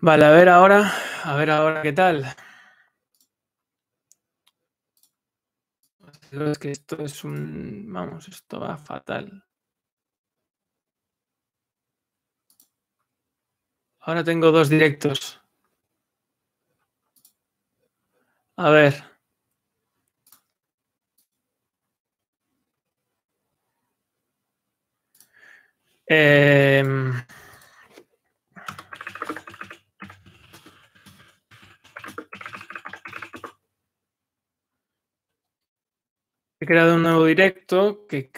Vale, a ver ahora, a ver ahora qué tal. Es que esto es un, vamos, esto va fatal. Ahora tengo dos directos. A ver. Eh... He creado un nuevo directo que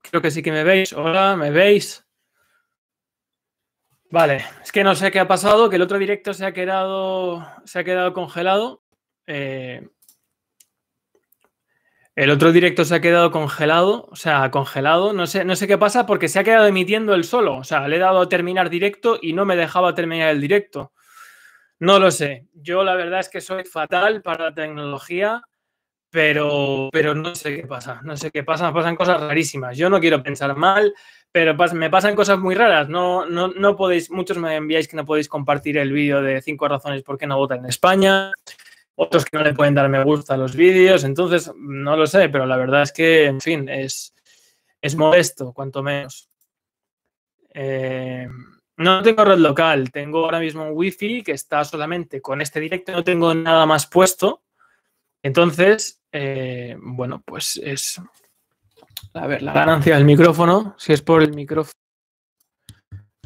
creo que sí que me veis. Hola, ¿me veis? Vale, es que no sé qué ha pasado, que el otro directo se ha quedado, se ha quedado congelado. Eh, el otro directo se ha quedado congelado, o sea, congelado. No sé, no sé qué pasa porque se ha quedado emitiendo el solo. O sea, le he dado a terminar directo y no me dejaba terminar el directo. No lo sé. Yo la verdad es que soy fatal para la tecnología pero, pero no sé qué pasa, no sé qué pasa, pasan cosas rarísimas. Yo no quiero pensar mal, pero me pasan cosas muy raras. No, no, no podéis, muchos me enviáis que no podéis compartir el vídeo de cinco razones por qué no vota en España, otros que no le pueden dar me gusta a los vídeos, entonces no lo sé, pero la verdad es que, en fin, es, es modesto, cuanto menos. Eh, no tengo red local, tengo ahora mismo un wifi que está solamente con este directo, no tengo nada más puesto. Entonces, eh, bueno, pues es... A ver, la ganancia del micrófono, si es por el micrófono...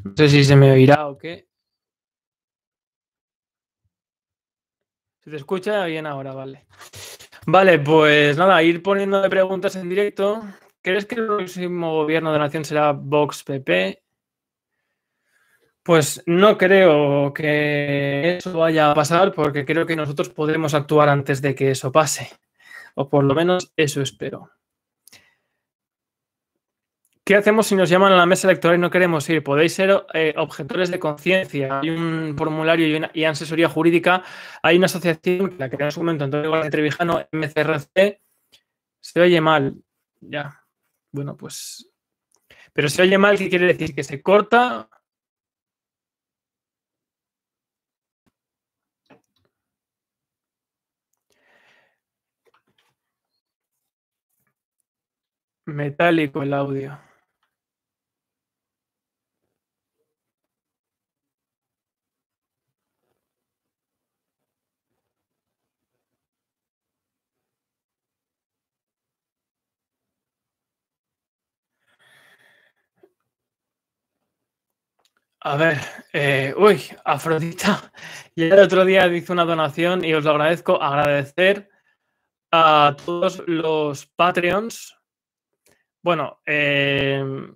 No sé si se me oirá o qué. Se te escucha bien ahora, vale. Vale, pues nada, ir poniendo preguntas en directo. ¿Crees que el próximo gobierno de la nación será Vox PP? Pues no creo que eso vaya a pasar porque creo que nosotros podremos actuar antes de que eso pase. O por lo menos eso espero. ¿Qué hacemos si nos llaman a la mesa electoral y no queremos ir? Podéis ser eh, objetores de conciencia. Hay un formulario y asesoría jurídica. Hay una asociación que la en su momento Antonio García Trevijano, MCRC. Se oye mal. Ya. Bueno, pues. Pero se oye mal, ¿qué quiere decir? Que se corta metálico el audio. A ver, eh, uy, Afrodita, ya el otro día hice una donación y os lo agradezco. Agradecer a todos los Patreons bueno, em,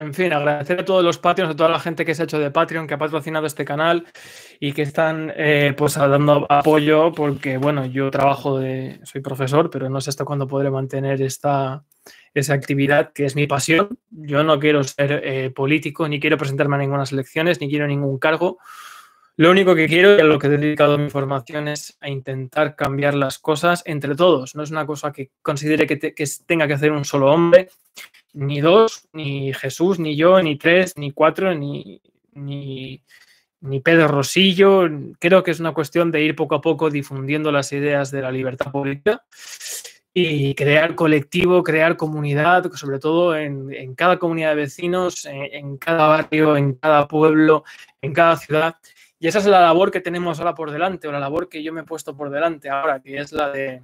en fin, agradecer a todos los Patreons, a toda la gente que se ha hecho de Patreon, que ha patrocinado este canal y que están eh, pues dando apoyo, porque bueno, yo trabajo de. soy profesor, pero no sé hasta cuándo podré mantener esta esa actividad que es mi pasión. Yo no quiero ser eh, político, ni quiero presentarme a ninguna elecciones, ni quiero ningún cargo. Lo único que quiero y a lo que he dedicado mi formación es a intentar cambiar las cosas entre todos. No es una cosa que considere que, tenga que hacer un solo hombre, ni dos, ni Jesús, ni yo, ni tres, ni cuatro, ni, ni, Pedro Rosillo. Creo que es una cuestión de ir poco a poco difundiendo las ideas de la libertad pública y crear colectivo, crear comunidad, sobre todo en, cada comunidad de vecinos, en, cada barrio, en cada pueblo, en cada ciudad, y esa es la labor que tenemos ahora por delante, o la labor que yo me he puesto por delante ahora, que es la de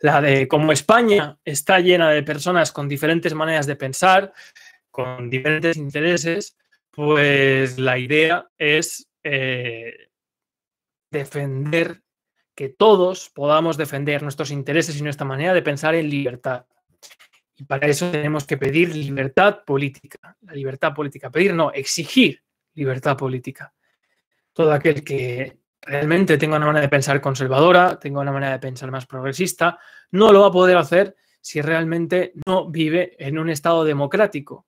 la de cómo España está llena de personas con diferentes maneras de pensar, con diferentes intereses, pues la idea es eh, defender que todos podamos defender nuestros intereses y nuestra manera de pensar en libertad. Y para eso tenemos que pedir libertad política. La libertad política, pedir no, exigir libertad política todo aquel que realmente tenga una manera de pensar conservadora, tenga una manera de pensar más progresista, no lo va a poder hacer si realmente no vive en un Estado democrático.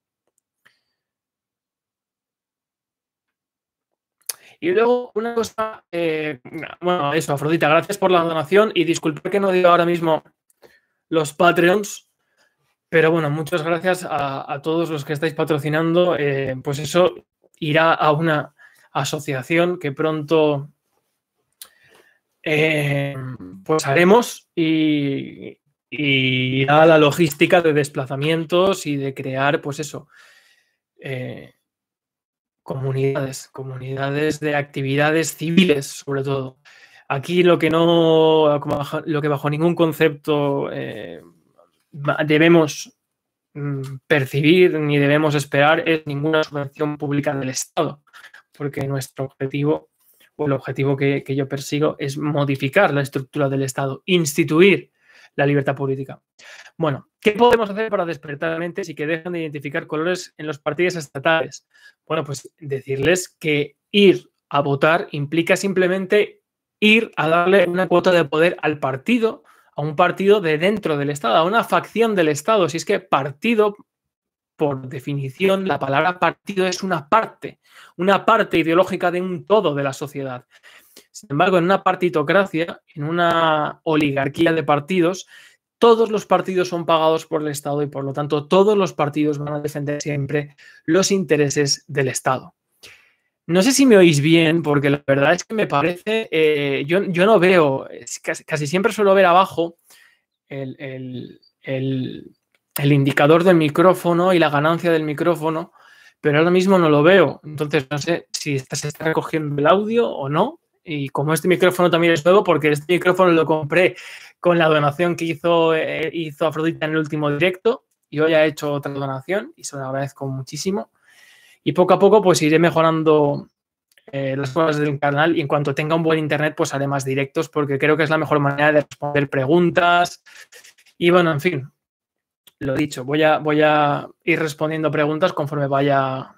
Y luego una cosa, eh, bueno, eso, Afrodita, gracias por la donación y disculpe que no diga ahora mismo los Patreons, pero bueno, muchas gracias a, todos los que estáis patrocinando, eh, pues eso irá a una asociación que pronto eh, pues haremos y, y a la logística de desplazamientos y de crear, pues eso, eh, comunidades, comunidades de actividades civiles, sobre todo. Aquí lo que no, lo que bajo ningún concepto eh, debemos mm, percibir ni debemos esperar es ninguna subvención pública del Estado porque nuestro objetivo o el objetivo que, yo persigo es modificar la estructura del Estado, instituir la libertad política. Bueno, ¿qué podemos hacer para despertar mente si que dejan de identificar colores en los partidos estatales? Bueno, pues decirles que ir a votar implica simplemente ir a darle una cuota de poder al partido, a un partido de dentro del Estado, a una facción del Estado. Si es que partido por definición, la palabra partido es una parte, una parte ideológica de un todo de la sociedad. Sin embargo, en una partitocracia, en una oligarquía de partidos, todos los partidos son pagados por el Estado y por lo tanto todos los partidos van a defender siempre los intereses del Estado. No sé si me oís bien, porque la verdad es que me parece, eh, yo, no veo, casi, siempre suelo ver abajo el, el el indicador del micrófono y la ganancia del micrófono, pero ahora mismo no lo veo. Entonces no sé si se está recogiendo el audio o no. Y como este micrófono también es nuevo, porque este micrófono lo compré con la donación que hizo, eh, hizo Afrodita en el último directo, y hoy ha hecho otra donación y se lo agradezco muchísimo. Y poco a poco pues iré mejorando eh, las cosas del canal y en cuanto tenga un buen internet pues haré más directos porque creo que es la mejor manera de responder preguntas. Y bueno, en fin, lo dicho, voy a, voy a ir respondiendo preguntas conforme vaya,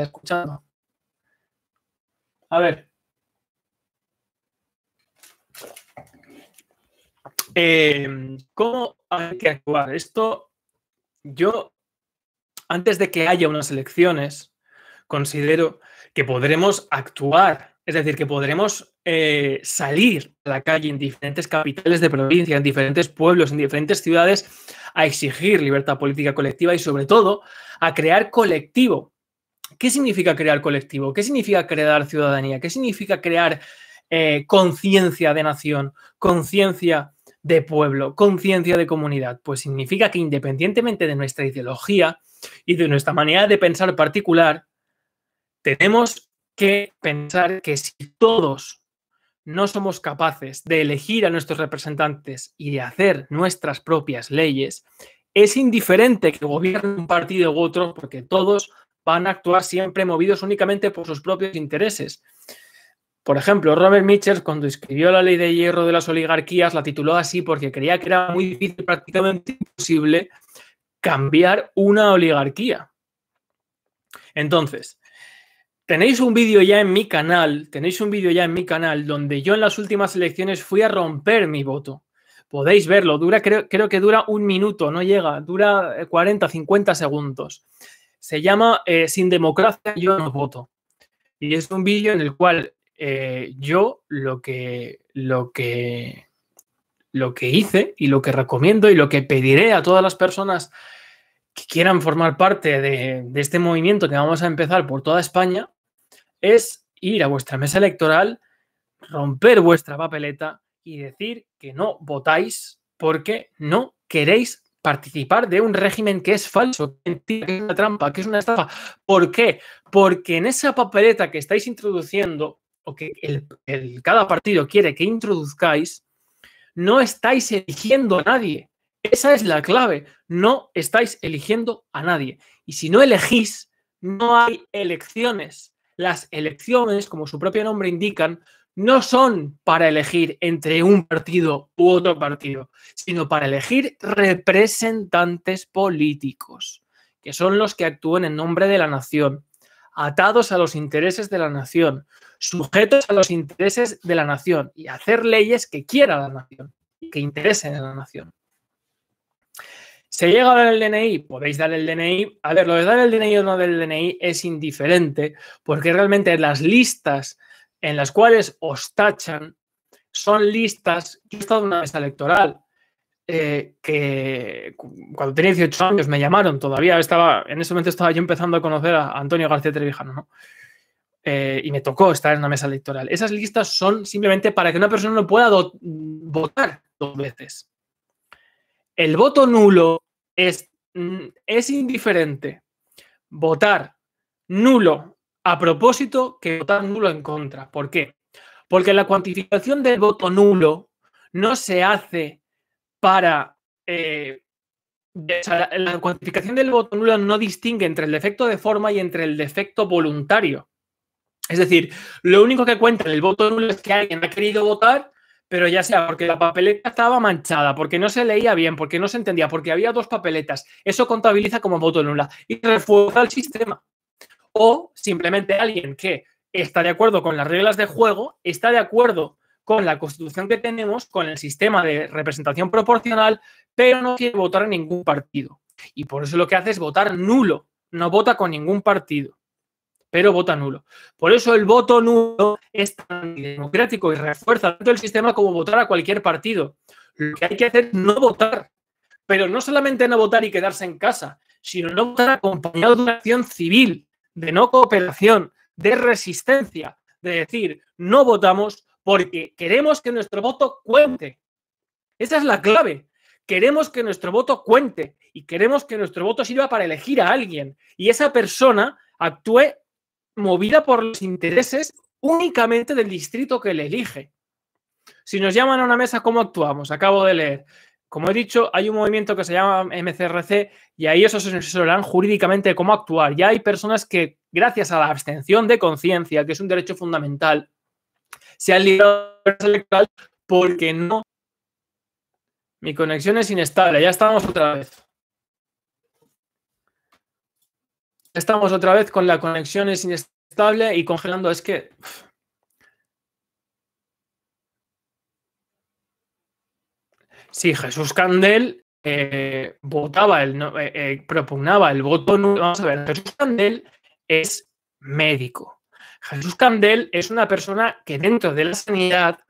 escuchando. A ver. Eh, ¿Cómo hay que actuar? Esto, yo, antes de que haya unas elecciones, considero que podremos actuar es decir, que podremos eh, salir a la calle en diferentes capitales de provincia, en diferentes pueblos, en diferentes ciudades, a exigir libertad política colectiva y sobre todo a crear colectivo. ¿Qué significa crear colectivo? ¿Qué significa crear ciudadanía? ¿Qué significa crear eh, conciencia de nación, conciencia de pueblo, conciencia de comunidad? Pues significa que independientemente de nuestra ideología y de nuestra manera de pensar particular, tenemos que pensar que si todos no somos capaces de elegir a nuestros representantes y de hacer nuestras propias leyes, es indiferente que gobierne un partido u otro porque todos van a actuar siempre movidos únicamente por sus propios intereses. Por ejemplo, Robert Mitchell, cuando escribió la ley de hierro de las oligarquías, la tituló así porque creía que era muy difícil, prácticamente imposible, cambiar una oligarquía. Entonces, Tenéis un vídeo ya en mi canal, tenéis un vídeo ya en mi canal donde yo en las últimas elecciones fui a romper mi voto. Podéis verlo, dura, creo, que dura un minuto, no llega, dura 40, eh, 50 segundos. Se llama eh, Sin democracia yo no voto. Y es un vídeo en el cual eh, yo lo que, lo que, lo que hice y lo que recomiendo y lo que pediré a todas las personas que quieran formar parte de, este movimiento que vamos a empezar por toda España es ir a vuestra mesa electoral, romper vuestra papeleta y decir que no votáis porque no queréis participar de un régimen que es falso, que es una trampa, que es una estafa. ¿Por qué? Porque en esa papeleta que estáis introduciendo o que cada partido quiere que introduzcáis, no estáis eligiendo a nadie, esa es la clave. No estáis eligiendo a nadie. Y si no elegís, no hay elecciones. Las elecciones, como su propio nombre indican, no son para elegir entre un partido u otro partido, sino para elegir representantes políticos, que son los que actúen en nombre de la nación, atados a los intereses de la nación, sujetos a los intereses de la nación y hacer leyes que quiera la nación, que interesen a la nación. ¿Se llega a dar el DNI? Podéis dar el DNI. A ver, lo de dar el DNI o no del DNI es indiferente porque realmente las listas en las cuales os tachan son listas. Yo he estado en una mesa electoral eh, que cuando tenía 18 años me llamaron todavía. estaba En ese momento estaba yo empezando a conocer a Antonio García Trevijano, ¿no? Eh, y me tocó estar en una mesa electoral. Esas listas son simplemente para que una persona no pueda votar dos veces. El voto nulo es, mm, es indiferente. Votar nulo a propósito que votar nulo en contra. ¿Por qué? Porque la cuantificación del voto nulo no se hace para... Eh, la cuantificación del voto nulo no distingue entre el defecto de forma y entre el defecto voluntario. Es decir, lo único que cuenta en el voto nulo es que alguien ha querido votar pero ya sea porque la papeleta estaba manchada, porque no se leía bien, porque no se entendía, porque había dos papeletas, eso contabiliza como voto nula y refuerza el sistema. O simplemente alguien que está de acuerdo con las reglas de juego, está de acuerdo con la constitución que tenemos, con el sistema de representación proporcional, pero no quiere votar en ningún partido. Y por eso lo que hace es votar nulo, no vota con ningún partido pero vota nulo. Por eso el voto nulo es tan democrático y refuerza tanto el sistema como votar a cualquier partido. Lo que hay que hacer es no votar, pero no solamente no votar y quedarse en casa, sino no votar acompañado de una acción civil, de no cooperación, de resistencia, de decir, no votamos porque queremos que nuestro voto cuente. Esa es la clave. Queremos que nuestro voto cuente y queremos que nuestro voto sirva para elegir a alguien y esa persona actúe movida por los intereses únicamente del distrito que le elige. Si nos llaman a una mesa, ¿cómo actuamos? Acabo de leer. Como he dicho, hay un movimiento que se llama MCRC y ahí eso se asesorarán jurídicamente cómo actuar. Ya hay personas que, gracias a la abstención de conciencia, que es un derecho fundamental, se han librado electoral porque no. Mi conexión es inestable, ya estamos otra vez. estamos otra vez con la conexión es inestable y congelando. Es que. Sí, Jesús Candel eh, votaba el, eh, eh, propugnaba el voto Vamos a ver, Jesús Candel es médico. Jesús Candel es una persona que dentro de la sanidad,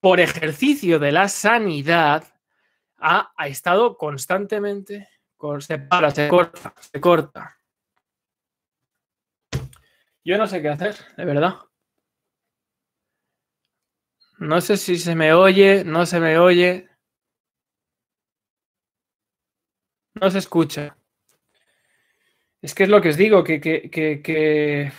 por ejercicio de la sanidad, ha, estado constantemente se para, se corta, se corta. Yo no sé qué hacer, de verdad. No sé si se me oye, no se me oye. No se escucha. Es que es lo que os digo, que, que, que, que...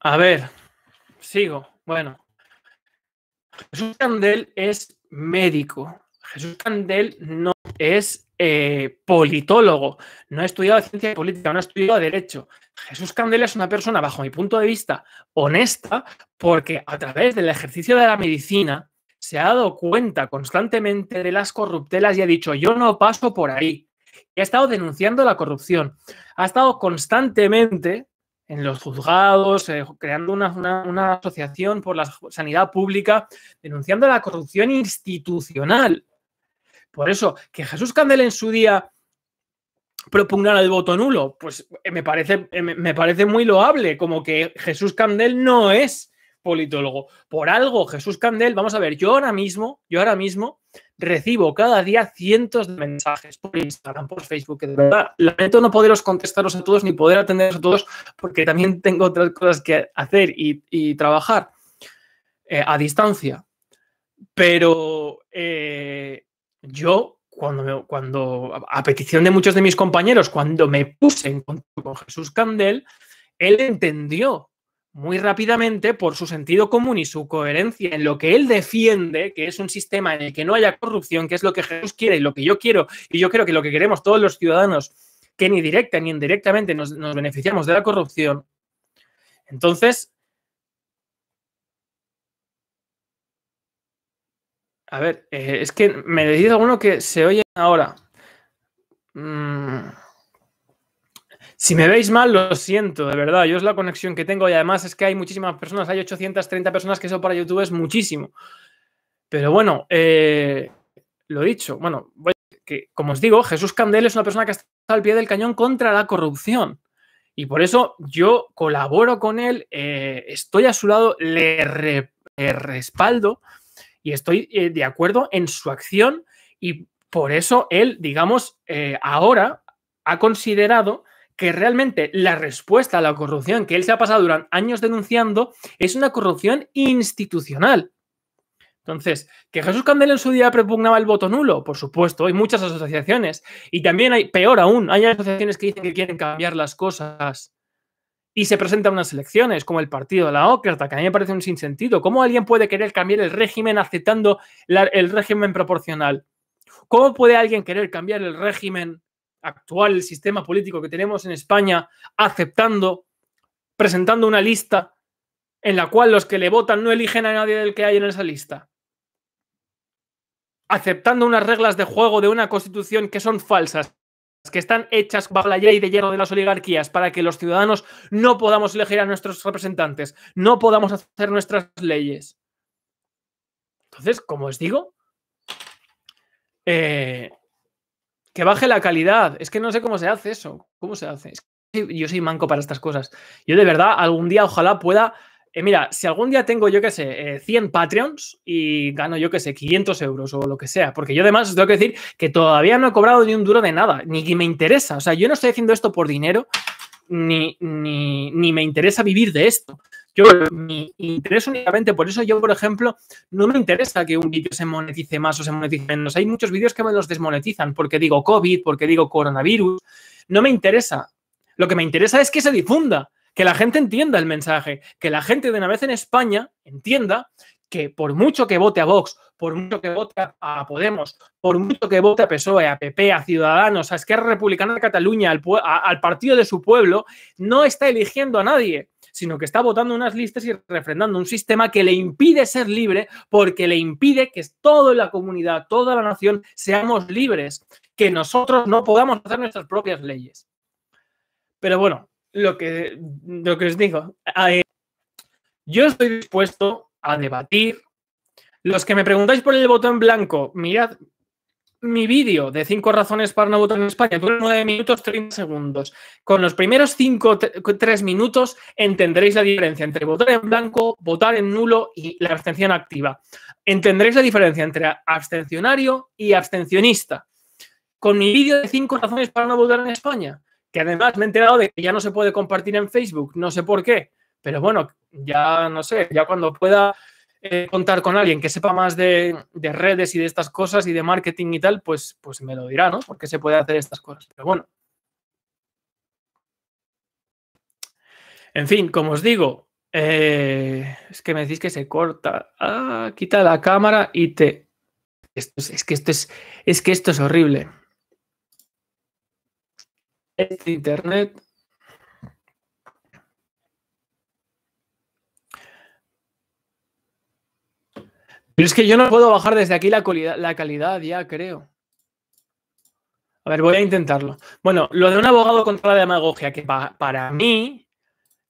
A ver, sigo. Bueno. Jesús Candel es médico. Jesús Candel no es eh, politólogo, no ha estudiado ciencia política, no ha estudiado derecho. Jesús Candel es una persona, bajo mi punto de vista, honesta, porque a través del ejercicio de la medicina se ha dado cuenta constantemente de las corruptelas y ha dicho, yo no paso por ahí. Y ha estado denunciando la corrupción. Ha estado constantemente en los juzgados, eh, creando una, asociación por la sanidad pública, denunciando la corrupción institucional. Por eso, que Jesús Candel en su día propugnara el voto nulo, pues eh, me, parece, eh, me parece muy loable, como que Jesús Candel no es politólogo. Por algo, Jesús Candel, vamos a ver, yo ahora mismo, yo ahora mismo recibo cada día cientos de mensajes por Instagram, por Facebook, de verdad lamento no poderos contestaros a todos ni poder atenderos a todos porque también tengo otras cosas que hacer y, trabajar eh, a distancia. Pero eh, yo, cuando, cuando, a petición de muchos de mis compañeros, cuando me puse en contacto con Jesús Candel, él entendió muy rápidamente por su sentido común y su coherencia en lo que él defiende, que es un sistema en el que no haya corrupción, que es lo que Jesús quiere y lo que yo quiero, y yo creo que lo que queremos todos los ciudadanos, que ni directa ni indirectamente nos, beneficiamos de la corrupción. Entonces, a ver, eh, es que me decís alguno que se oye ahora. mmm si me veis mal, lo siento, de verdad. Yo es la conexión que tengo y además es que hay muchísimas personas, hay 830 personas que eso para YouTube es muchísimo. Pero bueno, eh, lo dicho, bueno, que, como os digo, Jesús Candel es una persona que está al pie del cañón contra la corrupción. Y por eso yo colaboro con él, eh, estoy a su lado, le, respaldo y estoy eh, de acuerdo en su acción y por eso él, digamos, ahora ha considerado que realmente la respuesta a la corrupción que él se ha pasado durante años denunciando es una corrupción institucional. Entonces, ¿que Jesús Candel en su día propugnaba el voto nulo? Por supuesto, hay muchas asociaciones. Y también hay, peor aún, hay asociaciones que dicen que quieren cambiar las cosas y se presentan unas elecciones, como el partido de la Ócrata, que a mí me parece un sinsentido. ¿Cómo alguien puede querer cambiar el régimen aceptando el régimen proporcional? ¿Cómo puede alguien querer cambiar el régimen actual, sistema político que tenemos en España, aceptando, presentando una lista en la cual los que le votan no eligen a nadie del que hay en esa lista, aceptando unas reglas de juego de una constitución que son falsas, que están hechas bajo la ley de hierro de las oligarquías para que los ciudadanos no podamos elegir a nuestros representantes, no podamos hacer nuestras leyes. Entonces, como os digo, eh, que baje la calidad. Es que no sé cómo se hace eso. ¿Cómo se hace? yo soy manco para estas cosas. Yo de verdad, algún día ojalá pueda... Eh, mira, si algún día tengo, yo qué sé, 100 eh, Patreons y gano, yo qué sé, 500 euros o lo que sea, porque yo además os tengo que decir que todavía no he cobrado ni un duro de nada, ni que me interesa. O sea, yo no estoy haciendo esto por dinero, ni, ni, ni me interesa vivir de esto. Yo mi interés únicamente, por eso yo, por ejemplo, no me interesa que un vídeo se monetice más o se monetice menos. Hay muchos vídeos que me los desmonetizan porque digo COVID, porque digo coronavirus. No me interesa. Lo que me interesa es que se difunda, que la gente entienda el mensaje, que la gente de una vez en España entienda que por mucho que vote a Vox, por mucho que vote a Podemos, por mucho que vote a PSOE, a PP, a Ciudadanos, a Esquerra Republicana de Cataluña, al, al partido de su pueblo, no está eligiendo a nadie sino que está votando unas listas y refrendando un sistema que le impide ser libre porque le impide que toda la comunidad, toda la nación seamos libres, que nosotros no podamos hacer nuestras propias leyes. Pero bueno, lo que, lo que os digo, eh, yo estoy dispuesto a debatir. Los que me preguntáis por el botón en blanco, mirad, mi vídeo de cinco razones para no votar en España dura 9 minutos 30 segundos. Con los primeros 5 3 minutos entenderéis la diferencia entre votar en blanco, votar en nulo y la abstención activa. Entenderéis la diferencia entre abstencionario y abstencionista. Con mi vídeo de cinco razones para no votar en España, que además me he enterado de que ya no se puede compartir en Facebook, no sé por qué, pero bueno, ya no sé, ya cuando pueda eh, contar con alguien que sepa más de, redes y de estas cosas y de marketing y tal, pues, pues me lo dirá, ¿no? Porque se puede hacer estas cosas. Pero bueno. En fin, como os digo, eh, es que me decís que se corta. Ah, quita la cámara y te. es, que esto es, es que esto es horrible. Este internet. Pero es que yo no puedo bajar desde aquí la calidad, la calidad ya, creo. A ver, voy a intentarlo. Bueno, lo de un abogado contra la demagogia, que para mí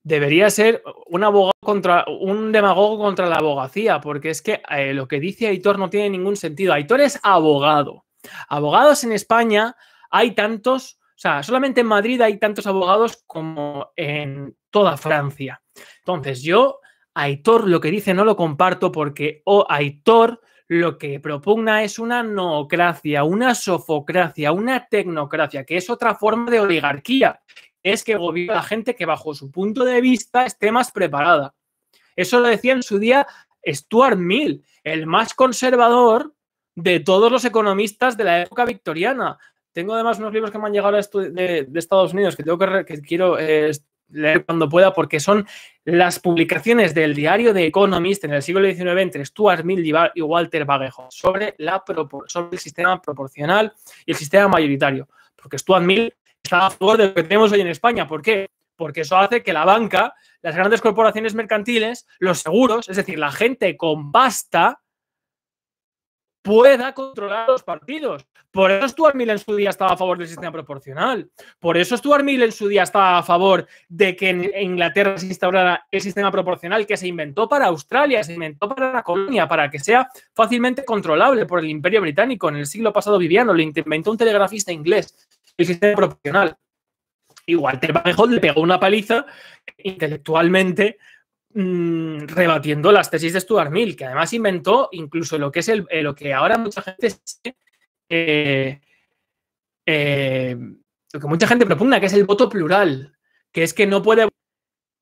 debería ser un abogado contra un demagogo contra la abogacía, porque es que eh, lo que dice Aitor no tiene ningún sentido. Aitor es abogado. Abogados en España hay tantos, o sea, solamente en Madrid hay tantos abogados como en toda Francia. Entonces, yo Aitor lo que dice no lo comparto porque o oh, Aitor lo que propugna es una noocracia, una sofocracia, una tecnocracia, que es otra forma de oligarquía. Es que gobierna la gente que bajo su punto de vista esté más preparada. Eso lo decía en su día Stuart Mill, el más conservador de todos los economistas de la época victoriana. Tengo además unos libros que me han llegado de, Estados Unidos que, tengo que, quiero eh, leer cuando pueda porque son las publicaciones del diario de Economist en el siglo XIX entre Stuart Mill y Walter Bagehot sobre, la, sobre el sistema proporcional y el sistema mayoritario. Porque Stuart Mill está a favor de lo que tenemos hoy en España. ¿Por qué? Porque eso hace que la banca, las grandes corporaciones mercantiles, los seguros, es decir, la gente con pasta, pueda controlar los partidos. Por eso Stuart Mill en su día estaba a favor del sistema proporcional. Por eso Stuart Mill en su día estaba a favor de que en Inglaterra se instaurara el sistema proporcional que se inventó para Australia, se inventó para la colonia, para que sea fácilmente controlable por el Imperio Británico. En el siglo pasado viviano le inventó un telegrafista inglés, el sistema proporcional. Igual, Walter Bagehot le pegó una paliza intelectualmente Mm, rebatiendo las tesis de Stuart Mill, que además inventó incluso lo que es eh, lo que ahora mucha gente eh, eh, lo que mucha gente propugna, que es el voto plural, que es que no puede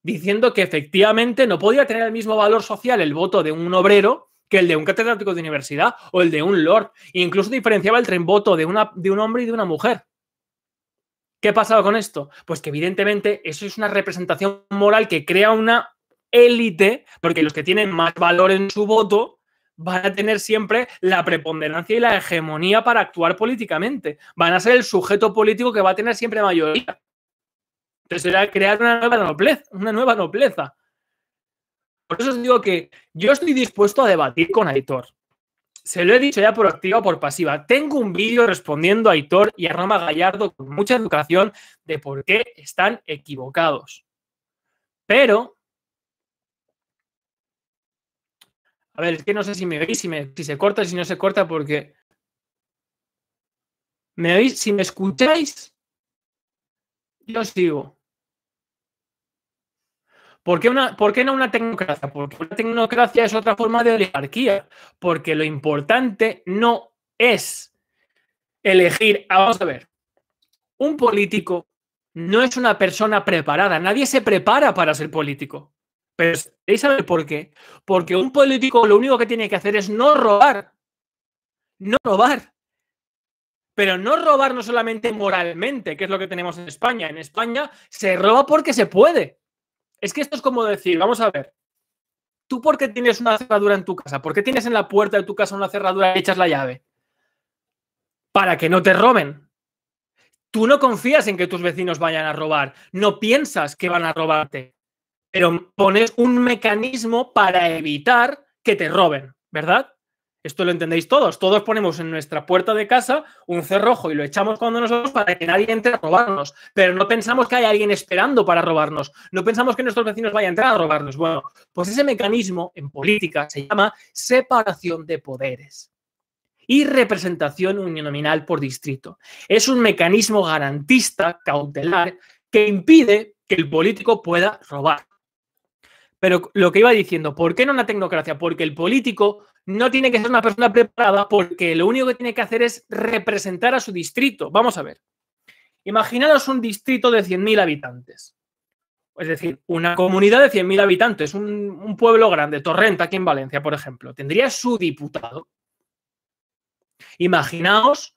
diciendo que efectivamente no podía tener el mismo valor social el voto de un obrero que el de un catedrático de universidad o el de un lord. incluso diferenciaba el tren voto de, una, de un hombre y de una mujer. ¿Qué ha pasado con esto? Pues que evidentemente eso es una representación moral que crea una élite, porque los que tienen más valor en su voto van a tener siempre la preponderancia y la hegemonía para actuar políticamente. Van a ser el sujeto político que va a tener siempre mayoría. Entonces será crear una nueva nobleza, una nueva nobleza. Por eso os digo que yo estoy dispuesto a debatir con Aitor. Se lo he dicho ya por activa o por pasiva. Tengo un vídeo respondiendo a Aitor y a Roma Gallardo con mucha educación de por qué están equivocados. Pero A ver, es que no sé si me veis, si, se corta, si no se corta, porque. ¿Me oís? Si me escucháis, yo sigo. ¿Por una, ¿Por qué no una tecnocracia? Porque una tecnocracia es otra forma de oligarquía, porque lo importante no es elegir, ah, vamos a ver, un político no es una persona preparada, nadie se prepara para ser político. Pero ¿sabéis por qué? Porque un político lo único que tiene que hacer es no robar. No robar. Pero no robar no solamente moralmente, que es lo que tenemos en España. En España se roba porque se puede. Es que esto es como decir, vamos a ver, ¿tú por qué tienes una cerradura en tu casa? ¿Por qué tienes en la puerta de tu casa una cerradura y echas la llave? Para que no te roben. Tú no confías en que tus vecinos vayan a robar, no piensas que van a robarte pero pones un mecanismo para evitar que te roben, ¿verdad? Esto lo entendéis todos. Todos ponemos en nuestra puerta de casa un cerrojo y lo echamos cuando nosotros para que nadie entre a robarnos. Pero no pensamos que haya alguien esperando para robarnos. No pensamos que nuestros vecinos vayan a entrar a robarnos. Bueno, pues ese mecanismo en política se llama separación de poderes y representación uninominal por distrito. Es un mecanismo garantista, cautelar, que impide que el político pueda robar. Pero lo que iba diciendo, ¿por qué no una tecnocracia? Porque el político no tiene que ser una persona preparada porque lo único que tiene que hacer es representar a su distrito. Vamos a ver. Imaginaos un distrito de 100.000 habitantes. Es decir, una comunidad de 100.000 habitantes, un, un, pueblo grande, Torrenta, aquí en Valencia, por ejemplo, tendría su diputado. Imaginaos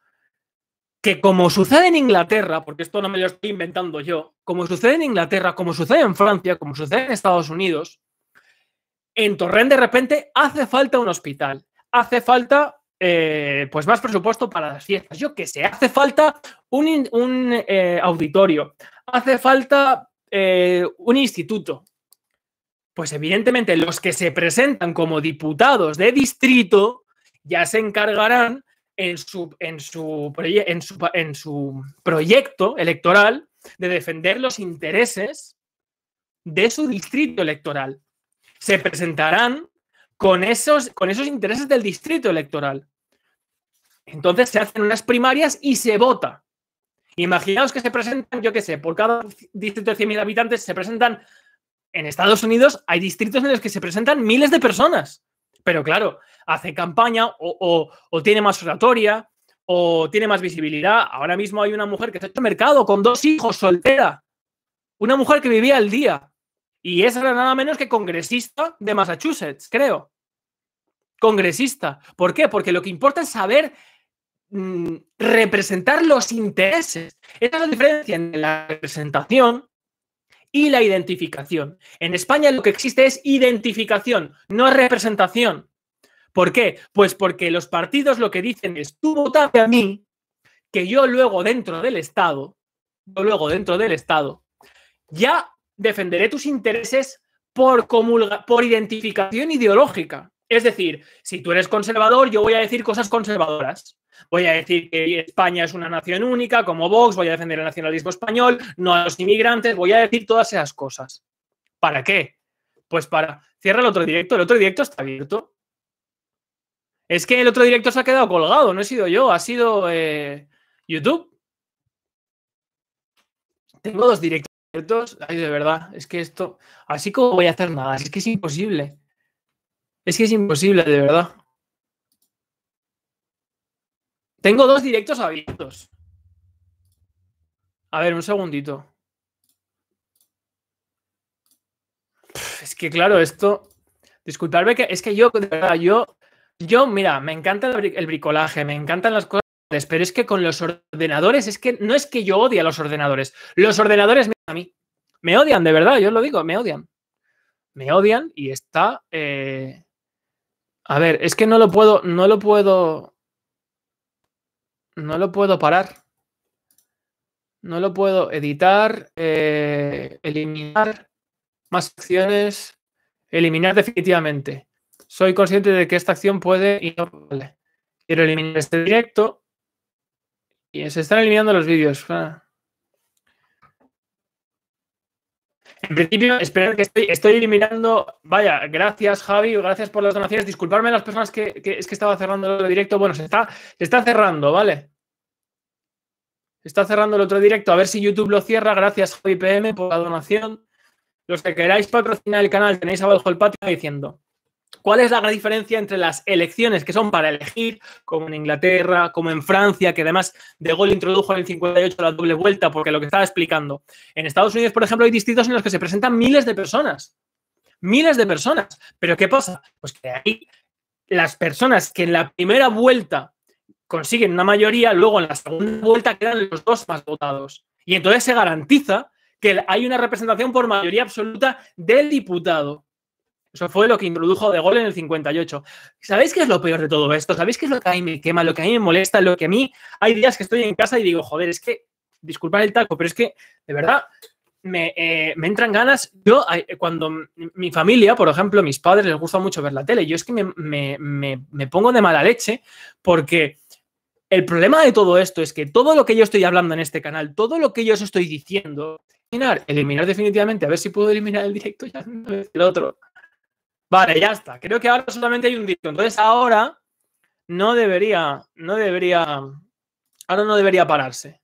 que como sucede en Inglaterra, porque esto no me lo estoy inventando yo, como sucede en Inglaterra, como sucede en Francia, como sucede en Estados Unidos, en Torrén de repente hace falta un hospital, hace falta eh, pues más presupuesto para las fiestas, yo qué sé, hace falta un, eh, auditorio, hace falta eh, un instituto. Pues evidentemente los que se presentan como diputados de distrito ya se encargarán en su, en su, en su, proyecto electoral de defender los intereses de su distrito electoral. Se presentarán con esos, con esos intereses del distrito electoral. Entonces se hacen unas primarias y se vota. Imaginaos que se presentan, yo qué sé, por cada distrito de 100.000 habitantes se presentan, en Estados Unidos hay distritos en los que se presentan miles de personas pero claro, hace campaña o, tiene más oratoria o tiene más visibilidad. Ahora mismo hay una mujer que está en el mercado con dos hijos, soltera. Una mujer que vivía al día. Y esa era nada menos que congresista de Massachusetts, creo. Congresista. ¿Por qué? Porque lo que importa es saber mm, representar los intereses. Esa es la diferencia en la representación y la identificación. En España lo que existe es identificación, no representación. ¿Por qué? Pues porque los partidos lo que dicen es, tú votaste a mí, que yo luego dentro del Estado, luego dentro del Estado, ya defenderé tus intereses por, por identificación ideológica. Es decir, si tú eres conservador, yo voy a decir cosas conservadoras. Voy a decir que España es una nación única, como Vox, voy a defender el nacionalismo español, no a los inmigrantes, voy a decir todas esas cosas. ¿Para qué? Pues para. Cierra el otro directo, el otro directo está abierto. Es que el otro directo se ha quedado colgado, no he sido yo, ha sido eh, YouTube. Tengo dos directos abiertos. Ay, de verdad, es que esto. Así como voy a hacer nada, es que es imposible. Es que es imposible, de verdad. Tengo dos directos abiertos. A ver, un segundito. Es que claro, esto. Disculpadme que es que yo, de verdad, yo. Yo, mira, me encanta el bricolaje, me encantan las cosas, pero es que con los ordenadores, es que no es que yo odie a los ordenadores. Los ordenadores me a mí. Me odian, de verdad, yo os lo digo, me odian. Me odian y está. Eh, a ver, es que no lo puedo, no lo puedo, no lo puedo parar. No lo puedo editar, eh, eliminar, más acciones, eliminar definitivamente. Soy consciente de que esta acción puede y no vale. Quiero eliminar este directo y se están eliminando los vídeos. Ah. En principio, espero que estoy, estoy mirando. Vaya, gracias Javi, gracias por las donaciones. Disculparme a las personas que, que, es que estaba cerrando el directo. Bueno, se está, se está cerrando, ¿vale? Se está cerrando el otro directo. A ver si YouTube lo cierra. Gracias Javi PM por la donación. Los que queráis patrocinar el canal tenéis abajo el patio diciendo. ¿Cuál es la gran diferencia entre las elecciones que son para elegir, como en Inglaterra, como en Francia, que además De Gaulle introdujo en el 58 la doble vuelta, porque lo que estaba explicando, en Estados Unidos, por ejemplo, hay distritos en los que se presentan miles de personas, miles de personas. Pero ¿qué pasa? Pues que ahí las personas que en la primera vuelta consiguen una mayoría, luego en la segunda vuelta quedan los dos más votados. Y entonces se garantiza que hay una representación por mayoría absoluta del diputado. Eso fue lo que introdujo de gol en el 58. ¿Sabéis qué es lo peor de todo esto? ¿Sabéis qué es lo que a mí me quema, lo que a mí me molesta, lo que a mí hay días que estoy en casa y digo, joder, es que, disculpad el taco, pero es que, de verdad, me, eh, me, entran ganas. Yo, eh, cuando mi familia, por ejemplo, mis padres les gusta mucho ver la tele, yo es que me, me, pongo de mala leche porque el problema de todo esto es que todo lo que yo estoy hablando en este canal, todo lo que yo os estoy diciendo, eliminar, eliminar definitivamente, a ver si puedo eliminar el directo ya el otro. Vale, ya está. Creo que ahora solamente hay un dito. Entonces ahora no debería, no debería, ahora no debería pararse.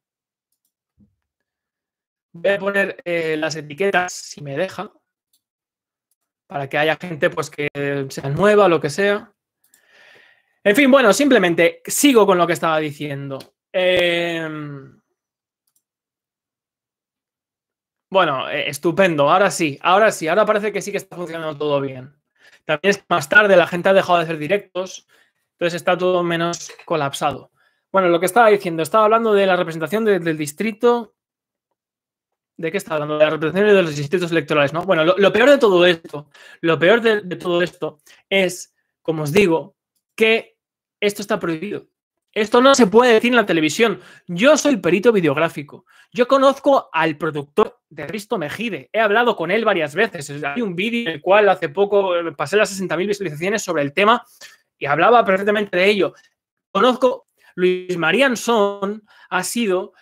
Voy a poner eh, las etiquetas, si me deja, para que haya gente pues que sea nueva, lo que sea. En fin, bueno, simplemente sigo con lo que estaba diciendo. Em, bueno, eh, estupendo. Ahora sí, ahora sí, ahora parece que sí que está funcionando todo bien. También es más tarde la gente ha dejado de hacer directos, entonces está todo menos colapsado. Bueno, lo que estaba diciendo, estaba hablando de la representación del distrito. ¿De qué estaba hablando? De la representación de los distritos electorales, ¿no? Bueno, lo, peor de todo esto, lo peor de todo esto es, como os digo, que esto está prohibido. Esto no se puede decir en la televisión. Yo soy perito videográfico. Yo conozco al productor de Risto Mejide. He hablado con él varias veces. Hay un vídeo en el cual hace poco eh, pasé las 60.000 visualizaciones sobre el tema y hablaba perfectamente de ello. Conozco, Luis María Son ha sido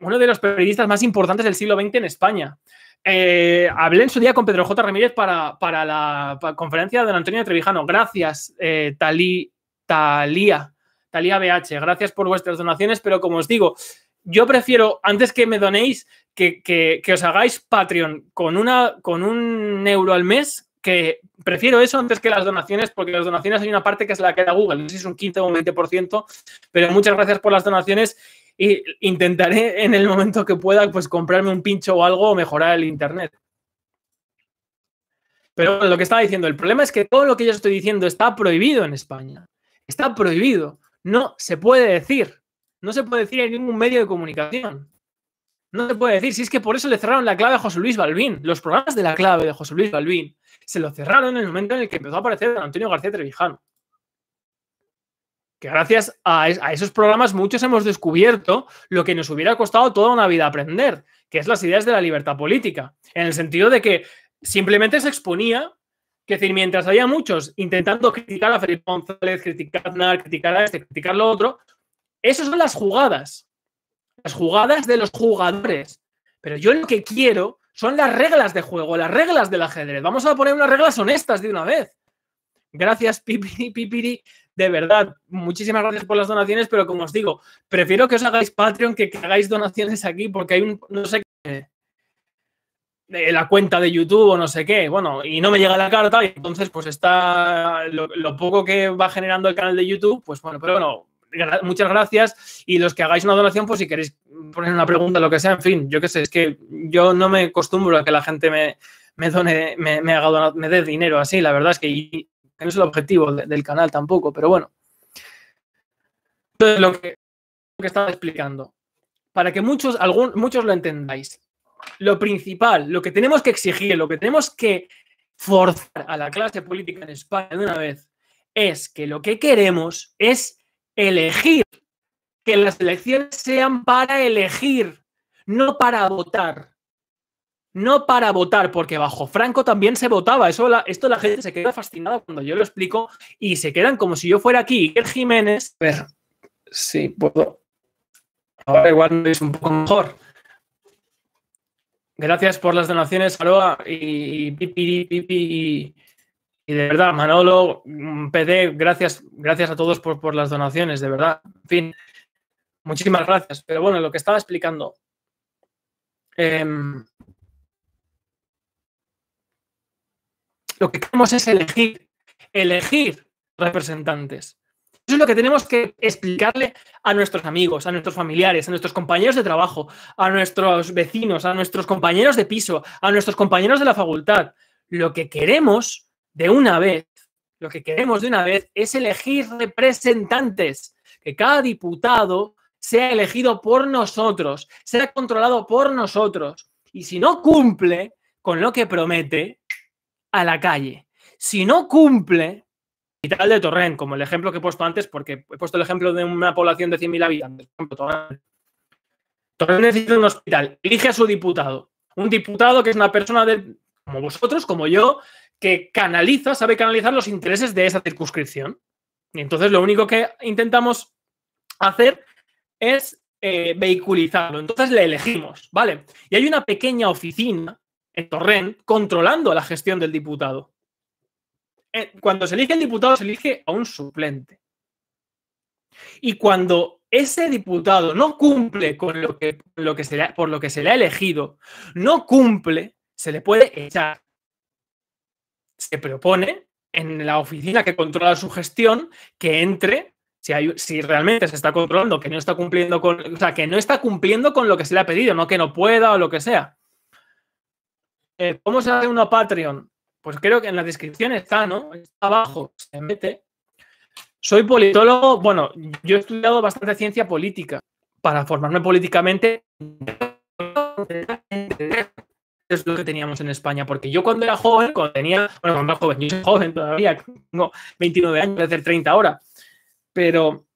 uno de los periodistas más importantes del siglo XX en España. Eh, hablé en su día con Pedro J. Ramírez para, la conferencia de don Antonio Trevijano. Gracias, eh, Talí, Talía Talía BH, gracias por vuestras donaciones, pero como os digo, yo prefiero, antes que me donéis, que, os hagáis Patreon con, una, con un euro al mes, que prefiero eso antes que las donaciones, porque las donaciones hay una parte que es la que da Google, no sé si es un 15 o un 20%, pero muchas gracias por las donaciones e intentaré en el momento que pueda pues comprarme un pincho o algo o mejorar el internet. Pero lo que estaba diciendo, el problema es que todo lo que yo estoy diciendo está prohibido en España. Está prohibido no se puede decir. No se puede decir en ningún medio de comunicación. No se puede decir. Si es que por eso le cerraron la clave a José Luis Balbín. Los programas de la clave de José Luis Balbín se lo cerraron en el momento en el que empezó a aparecer Antonio García Trevijano. Que gracias a esos programas muchos hemos descubierto lo que nos hubiera costado toda una vida aprender, que es las ideas de la libertad política. En el sentido de que simplemente se exponía es decir, mientras haya muchos intentando criticar a Felipe González, criticar a criticar a este, criticar lo otro, esas son las jugadas. Las jugadas de los jugadores. Pero yo lo que quiero son las reglas de juego, las reglas del ajedrez. Vamos a poner unas reglas honestas de una vez. Gracias, Pipiri, De verdad, muchísimas gracias por las donaciones, pero como os digo, prefiero que os hagáis Patreon que que hagáis donaciones aquí porque hay un... no sé qué la cuenta de YouTube o no sé qué, bueno, y no me llega la carta, y entonces pues está lo, poco que va generando el canal de YouTube, pues bueno, pero bueno, muchas gracias. Y los que hagáis una donación, pues si queréis poner una pregunta, lo que sea, en fin, yo qué sé, es que yo no me acostumbro a que la gente me, me me, haga me dé dinero así, la verdad es que, no es el objetivo del canal tampoco, pero bueno. Entonces, lo que, que estaba explicando, para que muchos, algún, muchos lo entendáis, lo principal, lo que tenemos que exigir, lo que tenemos que forzar a la clase política en España de una vez, es que lo que queremos es elegir, que las elecciones sean para elegir, no para votar. No para votar, porque bajo Franco también se votaba. Eso esto la gente se queda fascinada cuando yo lo explico y se quedan como si yo fuera aquí. El Jiménez. A ver, sí, puedo. Ahora igual es un poco mejor. Gracias por las donaciones, Aroa y, y, y, de verdad, Manolo, mm, PD, gracias, gracias a todos por, las donaciones, de verdad. En fin, muchísimas gracias. Pero bueno, lo que estaba explicando. Em, lo que queremos es elegir, elegir representantes. Eso es lo que tenemos que explicarle a nuestros amigos, a nuestros familiares, a nuestros compañeros de trabajo, a nuestros vecinos, a nuestros compañeros de piso, a nuestros compañeros de la facultad. Lo que queremos de una vez, lo que queremos de una vez es elegir representantes, que cada diputado sea elegido por nosotros, sea controlado por nosotros. Y si no cumple con lo que promete, a la calle. Si no cumple, de Torrent, como el ejemplo que he puesto antes, porque he puesto el ejemplo de una población de 100.000 habitantes, por necesita un hospital, elige a su diputado, un diputado que es una persona de, como vosotros, como yo, que canaliza, sabe canalizar los intereses de esa circunscripción. Y entonces lo único que intentamos hacer es eh, vehiculizarlo. Entonces le elegimos, ¿vale? Y hay una pequeña oficina en Torrent controlando la gestión del diputado. Eh, cuando se elige el diputado, se elige a un suplente. Y cuando ese diputado no cumple con lo que, por lo que se le ha elegido, no cumple, se le puede echar. Se propone en la oficina que controla su gestión que entre, si, realmente se está controlando, que no está cumpliendo con, o sea, que no está cumpliendo con lo que se le ha pedido, no que no pueda o lo que sea. Eh, ¿Cómo se hace una Patreon? Pues creo que en la descripción está, ¿no? Está abajo, se mete. Soy politólogo, bueno, yo he estudiado bastante ciencia política para formarme políticamente. Es lo que teníamos en España, porque yo cuando era joven, cuando tenía, bueno, cuando era joven, yo soy joven todavía, tengo 29 años, voy a hacer 30 ahora, pero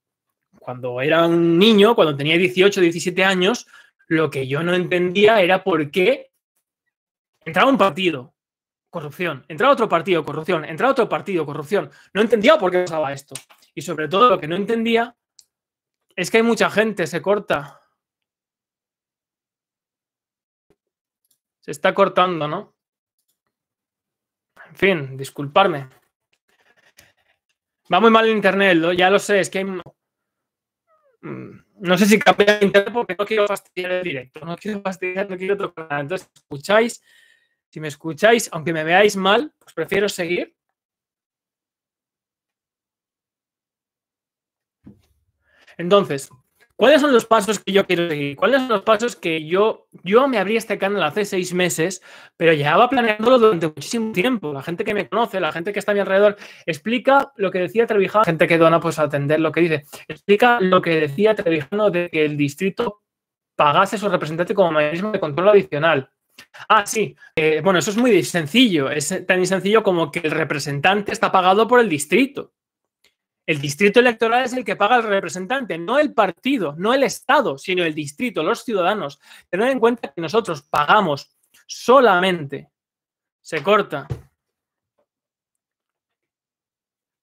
cuando era un niño, cuando tenía 18, 17 años, lo que yo no entendía era por qué entraba un partido, corrupción, entra otro partido, corrupción, entra otro partido, corrupción. No entendía por qué pasaba esto. Y sobre todo lo que no entendía es que hay mucha gente, se corta. Se está cortando, ¿no? En fin, disculparme. Va muy mal el internet, ya lo sé, es que hay... Mm, no sé si cambia el internet porque no quiero fastidiar el directo, no quiero fastidiar, no quiero tocar Entonces, escucháis si me escucháis, aunque me veáis mal, os pues prefiero seguir. Entonces, ¿cuáles son los pasos que yo quiero seguir? ¿Cuáles son los pasos que yo, yo me abrí este canal hace seis meses, pero llevaba planeándolo durante muchísimo tiempo? La gente que me conoce, la gente que está a mi alrededor, explica lo que decía Trevijano, gente que dona pues a atender lo que dice, explica lo que decía Trevijano de que el distrito pagase a su representante como mecanismo de control adicional. Ah, sí. Eh, bueno, eso es muy sencillo. Es tan sencillo como que el representante está pagado por el distrito. El distrito electoral es el que paga al representante, no el partido, no el Estado, sino el distrito, los ciudadanos. Tened en cuenta que nosotros pagamos solamente. Se corta.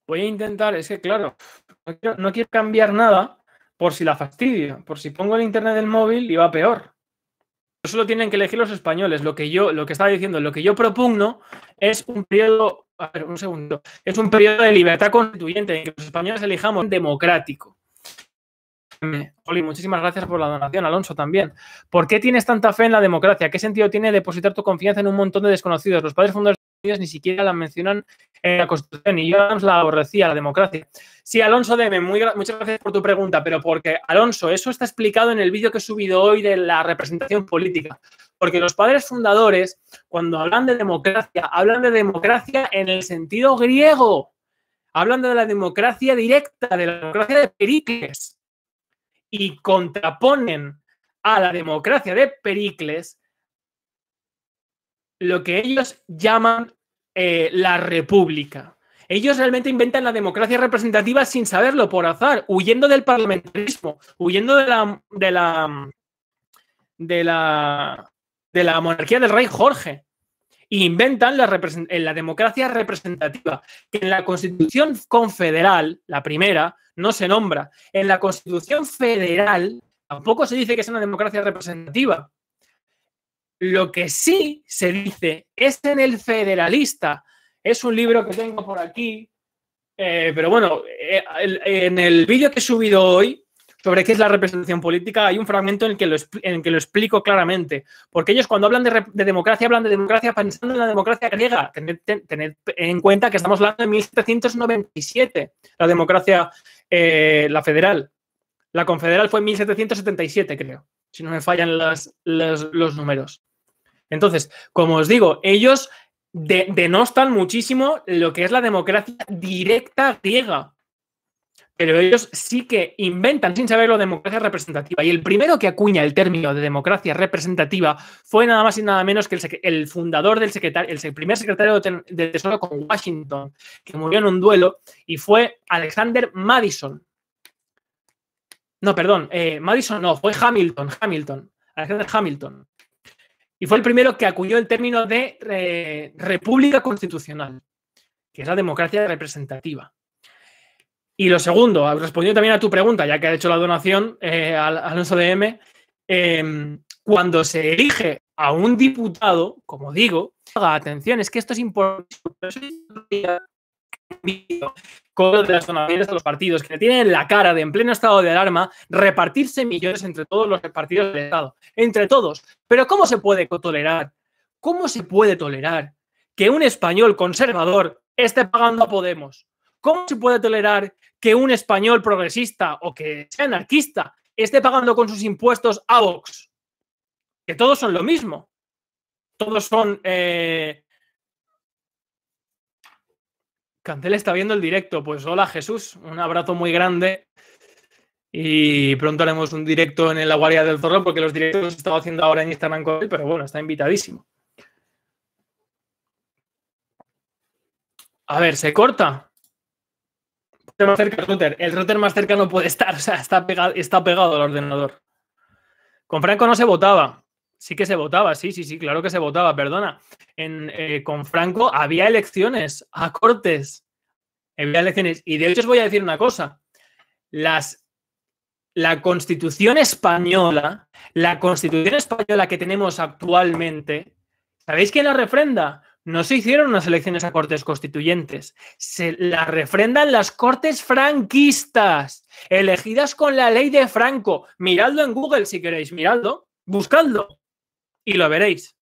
Voy a intentar, es que claro, no quiero, no quiero cambiar nada por si la fastidio, por si pongo el internet del móvil y va peor solo tienen que elegir los españoles. Lo que yo, lo que estaba diciendo, lo que yo propugno es un periodo, un segundo, es un periodo de libertad constituyente en que los españoles elijamos democrático. Eh, Oli, muchísimas gracias por la donación, Alonso, también. ¿Por qué tienes tanta fe en la democracia? ¿Qué sentido tiene depositar tu confianza en un montón de desconocidos? Los padres fundadores ni siquiera la mencionan en la Constitución y yo la aborrecía, la democracia. Sí, Alonso Deme, muchas gracias por tu pregunta, pero porque, Alonso, eso está explicado en el vídeo que he subido hoy de la representación política. Porque los padres fundadores, cuando hablan de democracia, hablan de democracia en el sentido griego. Hablan de la democracia directa, de la democracia de Pericles. Y contraponen a la democracia de Pericles lo que ellos llaman eh, la república. Ellos realmente inventan la democracia representativa sin saberlo, por azar, huyendo del parlamentarismo, huyendo de la, de la, de la, de la monarquía del rey Jorge. inventan la, eh, la democracia representativa, que en la Constitución confederal, la primera, no se nombra. En la Constitución federal tampoco se dice que es una democracia representativa. Lo que sí se dice es en el Federalista. Es un libro que tengo por aquí, eh, pero bueno, eh, en el vídeo que he subido hoy sobre qué es la representación política, hay un fragmento en el que lo, explico claramente. Porque ellos cuando hablan de, democracia, hablan de democracia pensando en la democracia griega. Tened, en cuenta que estamos hablando de 1797, la democracia, eh, la federal. La confederal fue en 1777, creo, si no me fallan los números. Entonces, como os digo, ellos denostan muchísimo lo que es la democracia directa griega. Pero ellos sí que inventan sin saberlo democracia representativa. Y el primero que acuña el término de democracia representativa fue nada más y nada menos que el, fundador del secretario, el primer secretario de Tesoro con Washington, que murió en un duelo, y fue Alexander Madison. No, perdón, eh, Madison no, fue Hamilton, Hamilton, Alexander Hamilton y fue el primero que acudió el término de eh, república constitucional, que es la democracia representativa. Y lo segundo, respondiendo también a tu pregunta, ya que ha hecho la donación eh, al Alonso de em, cuando se elige a un diputado, como digo, haga atención, es que esto es importante, con las donaciones los partidos, que le tienen la cara de en pleno estado de alarma repartirse millones entre todos los partidos del Estado, entre todos. Pero ¿cómo se puede tolerar? ¿Cómo se puede tolerar que un español conservador esté pagando a Podemos? ¿Cómo se puede tolerar que un español progresista o que sea anarquista esté pagando con sus impuestos a Vox? Que todos son lo mismo. Todos son eh, Cantel está viendo el directo. Pues hola Jesús, un abrazo muy grande. Y pronto haremos un directo en la guardia del zorro porque los directos los haciendo ahora en Instagram con él, pero bueno, está invitadísimo. A ver, se corta. el router. más cerca no puede estar, o sea, está pegado, está pegado al ordenador. Con Franco no se votaba. Sí que se votaba, sí, sí, sí, claro que se votaba, perdona. Eh, con Franco había elecciones a Cortes. Había elecciones. Y de hecho os voy a decir una cosa. Las, la constitución española, la constitución española que tenemos actualmente, ¿sabéis quién la refrenda? No se hicieron unas elecciones a cortes constituyentes, se la refrendan las cortes franquistas, elegidas con la ley de Franco. Miradlo en Google si queréis, miradlo, buscadlo y lo veréis.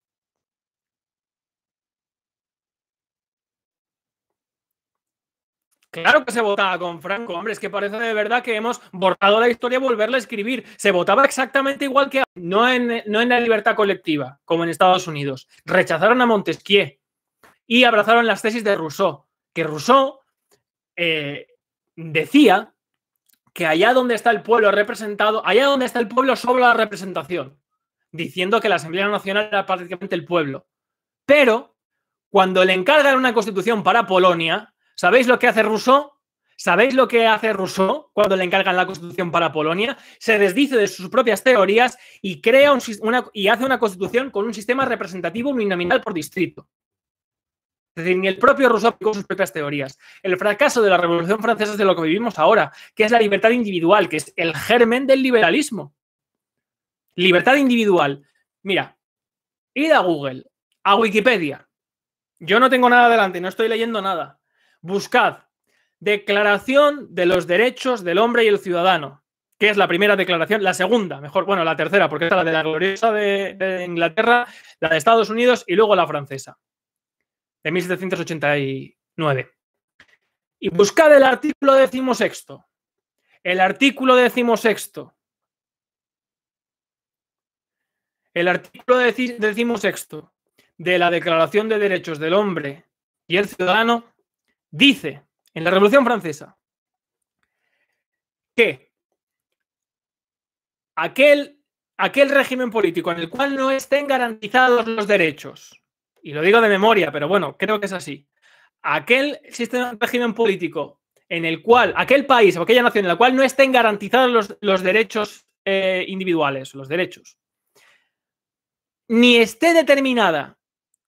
Claro que se votaba con Franco, hombre, es que parece de verdad que hemos borrado la historia y volverla a escribir. Se votaba exactamente igual que no en, no en la libertad colectiva, como en Estados Unidos. Rechazaron a Montesquieu y abrazaron las tesis de Rousseau, que Rousseau eh, decía que allá donde está el pueblo representado, allá donde está el pueblo sobre la representación diciendo que la Asamblea Nacional era prácticamente el pueblo. Pero cuando le encargan una constitución para Polonia, ¿sabéis lo que hace Rousseau? ¿Sabéis lo que hace Rousseau cuando le encargan la constitución para Polonia? Se desdice de sus propias teorías y, crea una, y hace una constitución con un sistema representativo uninominal por distrito. Es decir, ni el propio Rousseau aplicó sus propias teorías. El fracaso de la Revolución Francesa es de lo que vivimos ahora, que es la libertad individual, que es el germen del liberalismo. Libertad individual. Mira, id a Google, a Wikipedia. Yo no tengo nada delante, no estoy leyendo nada. Buscad Declaración de los Derechos del Hombre y el Ciudadano, que es la primera declaración, la segunda, mejor, bueno, la tercera, porque es la de la gloriosa de, de Inglaterra, la de Estados Unidos y luego la francesa, de 1789. Y buscad el artículo decimosexto. El artículo decimosexto El artículo decimosexto de la Declaración de Derechos del Hombre y el Ciudadano dice, en la Revolución Francesa, que aquel, aquel régimen político en el cual no estén garantizados los derechos, y lo digo de memoria, pero bueno, creo que es así, aquel sistema, régimen político en el cual aquel país o aquella nación en la cual no estén garantizados los, derechos eh, individuales, los derechos, ni esté determinada,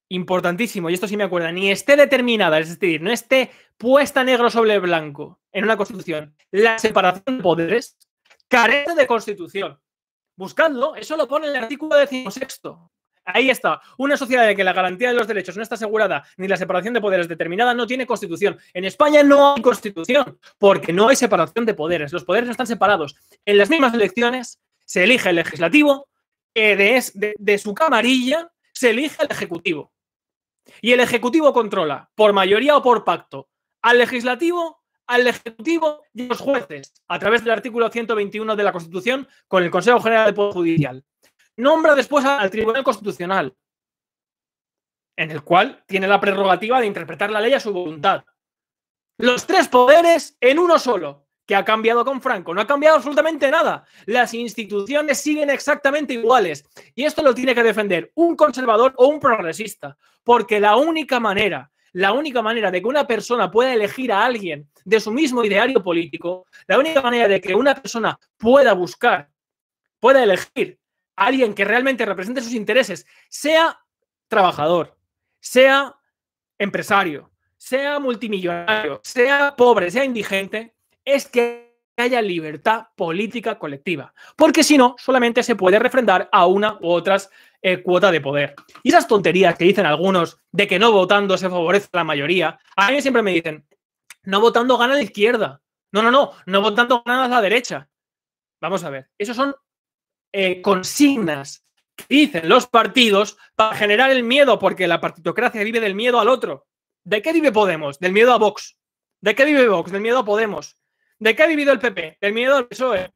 importantísimo, y esto sí me acuerda, ni esté determinada, es decir, no esté puesta negro sobre blanco en una constitución, la separación de poderes carece de constitución. Buscando eso lo pone el artículo 16. Ahí está. Una sociedad en la que la garantía de los derechos no está asegurada ni la separación de poderes determinada no tiene constitución. En España no hay constitución porque no hay separación de poderes. Los poderes no están separados. En las mismas elecciones se elige el legislativo, de, su camarilla se elige al Ejecutivo. Y el Ejecutivo controla, por mayoría o por pacto, al Legislativo, al Ejecutivo y los jueces, a través del artículo 121 de la Constitución, con el Consejo General del Poder Judicial. Nombra después al Tribunal Constitucional, en el cual tiene la prerrogativa de interpretar la ley a su voluntad. Los tres poderes en uno solo que ha cambiado con Franco. No ha cambiado absolutamente nada. Las instituciones siguen exactamente iguales. Y esto lo tiene que defender un conservador o un progresista. Porque la única manera, la única manera de que una persona pueda elegir a alguien de su mismo ideario político, la única manera de que una persona pueda buscar, pueda elegir a alguien que realmente represente sus intereses, sea trabajador, sea empresario, sea multimillonario, sea pobre, sea indigente, es que haya libertad política colectiva, porque si no, solamente se puede refrendar a una u otras eh, cuota de poder. Y esas tonterías que dicen algunos de que no votando se favorece a la mayoría, a mí siempre me dicen, no votando gana la izquierda. No, no, no, no votando gana la derecha. Vamos a ver, esos son eh, consignas que dicen los partidos para generar el miedo, porque la partitocracia vive del miedo al otro. ¿De qué vive Podemos? Del miedo a Vox. ¿De qué vive Vox? Del miedo a Podemos. ¿De qué ha vivido el PP? Del miedo al PSOE.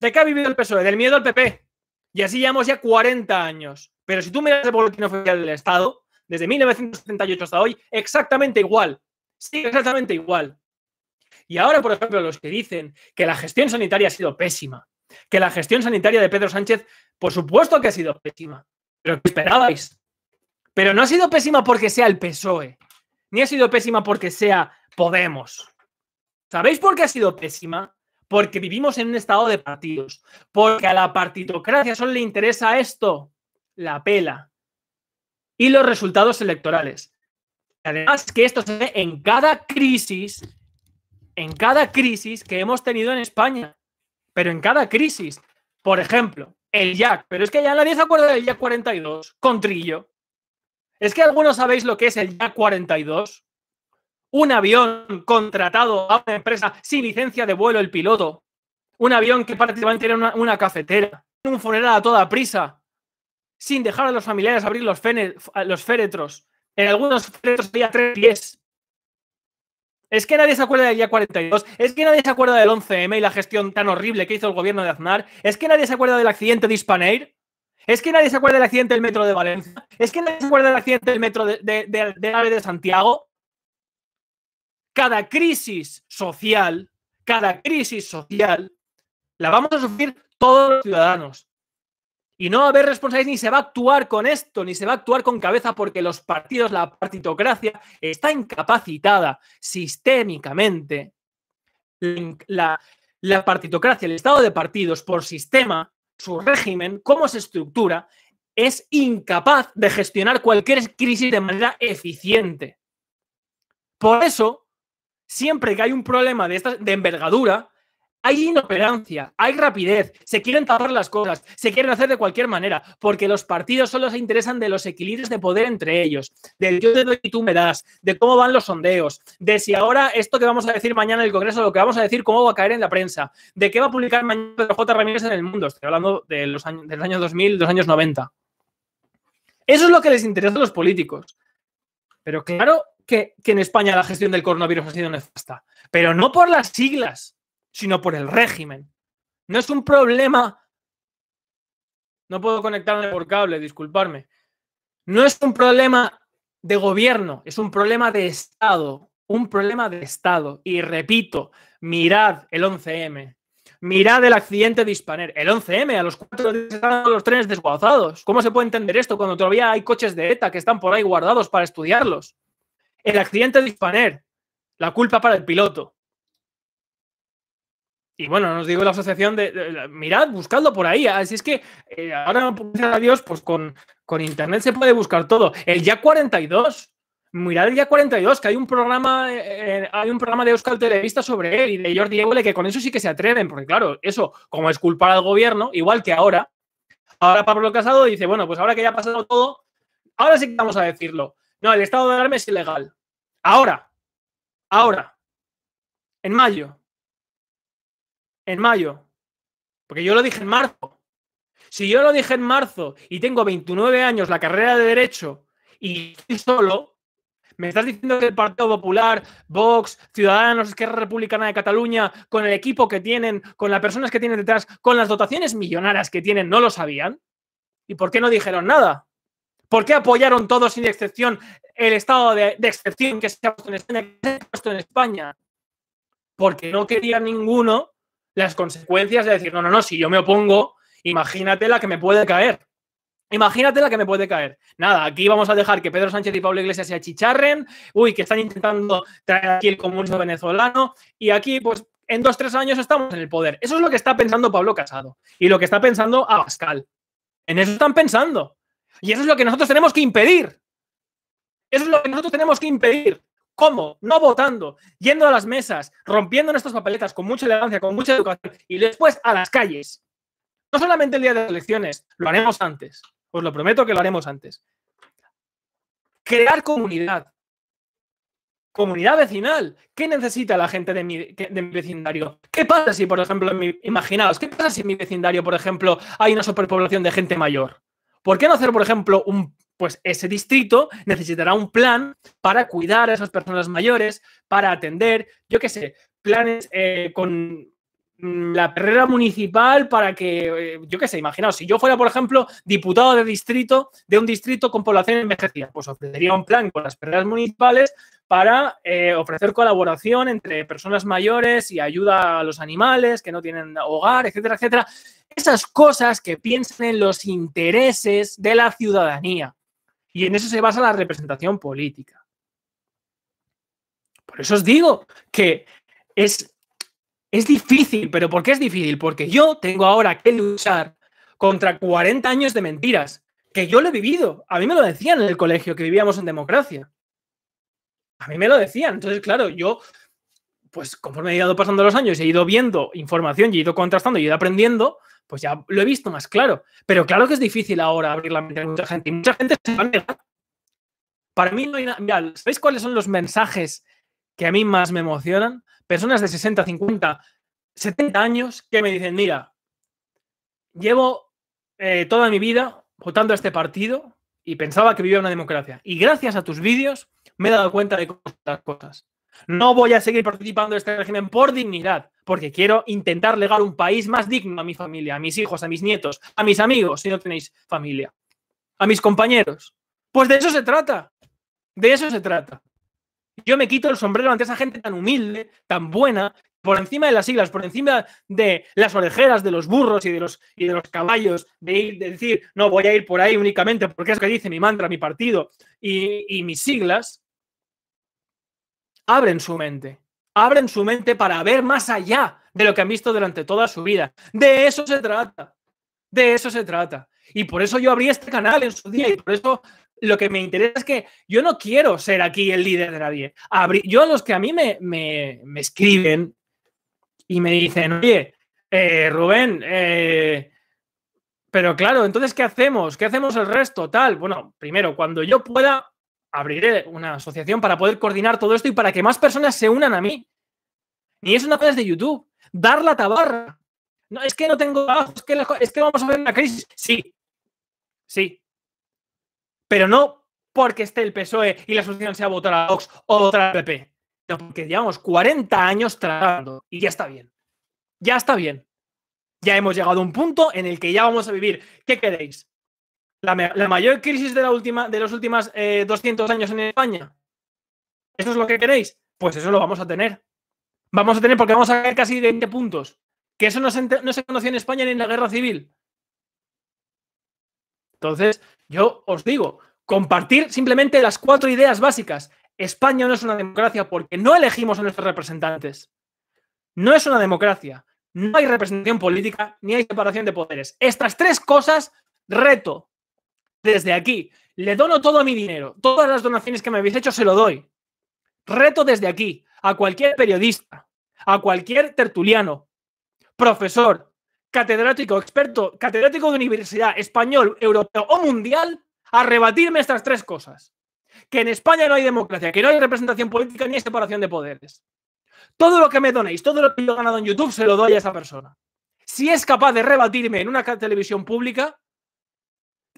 ¿De qué ha vivido el PSOE? Del miedo al PP. Y así llevamos ya 40 años. Pero si tú miras el boletín oficial del Estado, desde 1978 hasta hoy, exactamente igual. Sí, exactamente igual. Y ahora, por ejemplo, los que dicen que la gestión sanitaria ha sido pésima, que la gestión sanitaria de Pedro Sánchez, por supuesto que ha sido pésima, pero ¿qué esperabais. Pero no ha sido pésima porque sea el PSOE, ni ha sido pésima porque sea Podemos. ¿Sabéis por qué ha sido pésima? Porque vivimos en un estado de partidos. Porque a la partidocracia solo le interesa esto, la pela. Y los resultados electorales. Además que esto se ve en cada crisis, en cada crisis que hemos tenido en España. Pero en cada crisis. Por ejemplo, el Jack. Pero es que ya nadie se acuerda del Jack 42 con Trillo. ¿Es que algunos sabéis lo que es el Jack 42? un avión contratado a una empresa sin licencia de vuelo el piloto, un avión que prácticamente era una, una cafetera, un funeral a toda prisa, sin dejar a los familiares abrir los, los féretros. En algunos féretros había tres pies. Es que nadie se acuerda del día 42, es que nadie se acuerda del 11M y la gestión tan horrible que hizo el gobierno de Aznar, es que nadie se acuerda del accidente de Hispanair, es que nadie se acuerda del accidente del metro de Valencia, es que nadie se acuerda del accidente del metro de, de, de Santiago, cada crisis social, cada crisis social, la vamos a sufrir todos los ciudadanos. Y no va a haber responsables ni se va a actuar con esto, ni se va a actuar con cabeza porque los partidos, la partitocracia, está incapacitada sistémicamente. La, la partitocracia, el estado de partidos por sistema, su régimen, cómo se estructura, es incapaz de gestionar cualquier crisis de manera eficiente. Por eso, siempre que hay un problema de, esta, de envergadura, hay inoperancia, hay rapidez, se quieren tapar las cosas, se quieren hacer de cualquier manera, porque los partidos solo se interesan de los equilibrios de poder entre ellos, del yo te doy y tú me das, de cómo van los sondeos, de si ahora esto que vamos a decir mañana en el Congreso, lo que vamos a decir, cómo va a caer en la prensa, de qué va a publicar mañana J. Ramírez en el mundo. Estoy hablando de los años, del año 2000, los años 90. Eso es lo que les interesa a los políticos. Pero claro que, en España la gestión del coronavirus ha sido nefasta, pero no por las siglas, sino por el régimen. No es un problema. No puedo conectarme por cable, disculparme. No es un problema de gobierno, es un problema de Estado, un problema de Estado. Y repito, mirad el 11M, Mirad el accidente de Hispaner, el 11M, a los cuatro días están los trenes desguazados. ¿Cómo se puede entender esto cuando todavía hay coches de ETA que están por ahí guardados para estudiarlos? El accidente de Hispaner, la culpa para el piloto. Y bueno, nos digo la asociación de, mirad, buscadlo por ahí. Así es que eh, ahora, gracias a Dios, pues con, con internet se puede buscar todo. El Ya 42, mirad el día 42, que hay un programa, eh, eh, hay un programa de oscar Televista sobre él y de Jordi Evole, que con eso sí que se atreven, porque claro, eso, como es culpar al gobierno, igual que ahora, ahora Pablo Casado dice, bueno, pues ahora que ya ha pasado todo, ahora sí que vamos a decirlo. No, el estado de arma es ilegal. Ahora, ahora, en mayo, en mayo, porque yo lo dije en marzo. Si yo lo dije en marzo y tengo 29 años la carrera de derecho y estoy solo, me estás diciendo que el Partido Popular, Vox, Ciudadanos, Esquerra Republicana de Cataluña, con el equipo que tienen, con las personas que tienen detrás, con las dotaciones millonarias que tienen, no lo sabían. ¿Y por qué no dijeron nada? ¿Por qué apoyaron todos sin excepción el estado de, excepción que se ha puesto en España, que se ha puesto en España? Porque no quería ninguno las consecuencias de decir, no, no, no, si yo me opongo, imagínate la que me puede caer. Imagínate la que me puede caer. Nada, aquí vamos a dejar que Pedro Sánchez y Pablo Iglesias se achicharren. Uy, que están intentando traer aquí el comunismo venezolano. Y aquí, pues, en dos, tres años estamos en el poder. Eso es lo que está pensando Pablo Casado. Y lo que está pensando Abascal. En eso están pensando. Y eso es lo que nosotros tenemos que impedir. Eso es lo que nosotros tenemos que impedir. ¿Cómo? No votando, yendo a las mesas, rompiendo nuestras papeletas con mucha elegancia, con mucha educación y después a las calles. No solamente el día de las elecciones, lo haremos antes. Os lo prometo que lo haremos antes. Crear comunidad. Comunidad vecinal. ¿Qué necesita la gente de mi, vecindario? ¿Qué pasa si, por ejemplo, imaginaos, qué pasa si en mi vecindario, por ejemplo, hay una superpoblación de gente mayor? ¿Por qué no hacer, por ejemplo, un, pues ese distrito necesitará un plan para cuidar a esas personas mayores, para atender, yo qué sé, planes eh, con Mm, la perrera municipal para que, eh, yo qué sé, imaginaos, si yo fuera, por ejemplo, diputado de distrito, de un distrito con población envejecida, pues ofrecería un plan con las perreras municipales para eh, ofrecer colaboración entre personas mayores y ayuda a los animales que no tienen hogar, etcétera, etcétera. Esas cosas que piensen en los intereses de la ciudadanía. Y en eso se basa la representación política. Por eso os digo que es es difícil, pero ¿por qué es difícil? Porque yo tengo ahora que luchar contra 40 años de mentiras, que yo lo he vivido. A mí me lo decían en el colegio, que vivíamos en democracia. A mí me lo decían. Entonces, claro, yo, pues conforme he ido pasando los años, he ido viendo información, y he ido contrastando, y he ido aprendiendo, pues ya lo he visto más claro. Pero claro que es difícil ahora abrir la mente a mucha gente. Y mucha gente se va a negar. Para mí no hay nada. ¿sabéis cuáles son los mensajes que a mí más me emocionan? personas de 60, 50, 70 años que me dicen, mira, llevo eh, toda mi vida votando a este partido y pensaba que vivía una democracia. Y gracias a tus vídeos me he dado cuenta de las cosas. No voy a seguir participando de este régimen por dignidad, porque quiero intentar legar un país más digno a mi familia, a mis hijos, a mis nietos, a mis amigos, si no tenéis familia, a mis compañeros. Pues de eso se trata. De eso se trata. Yo me quito el sombrero ante esa gente tan humilde, tan buena, por encima de las siglas, por encima de las orejeras, de los burros y de los, y de los caballos, de, ir, decir, no, voy a ir por ahí únicamente porque es que dice mi mantra, mi partido y, y mis siglas, abren su mente, abren su mente para ver más allá de lo que han visto durante toda su vida. De eso se trata, de eso se trata. Y por eso yo abrí este canal en su día y por eso lo que me interesa es que yo no quiero ser aquí el líder de nadie. Yo a los que a mí me, escriben y me dicen, oye, eh, Rubén, eh, pero claro, entonces, ¿qué hacemos? ¿Qué hacemos el resto? Tal. Bueno, primero, cuando yo pueda, abriré una asociación para poder coordinar todo esto y para que más personas se unan a mí. y es una vez de YouTube. Dar la tabarra. No, es que no tengo es que vamos a ver una crisis. Sí, sí, pero no porque esté el PSOE y la solución sea votar a Vox o otra al PP. No, porque llevamos 40 años tratando y ya está bien. Ya está bien. Ya hemos llegado a un punto en el que ya vamos a vivir. ¿Qué queréis? ¿La, mayor crisis de, la última, de los últimos eh, 200 años en España? ¿Eso es lo que queréis? Pues eso lo vamos a tener. Vamos a tener porque vamos a caer casi 20 puntos. Que eso no se conoció en España ni en la guerra civil. Entonces, yo os digo, compartir simplemente las cuatro ideas básicas. España no es una democracia porque no elegimos a nuestros representantes. No es una democracia. No hay representación política ni hay separación de poderes. Estas tres cosas reto desde aquí. Le dono todo mi dinero. Todas las donaciones que me habéis hecho se lo doy. Reto desde aquí a cualquier periodista, a cualquier tertuliano, profesor, catedrático, experto, catedrático de universidad, español, europeo o mundial, a rebatirme estas tres cosas. Que en España no hay democracia, que no hay representación política ni hay separación de poderes. Todo lo que me donéis, todo lo que yo he ganado en YouTube, se lo doy a esa persona. Si es capaz de rebatirme en una televisión pública,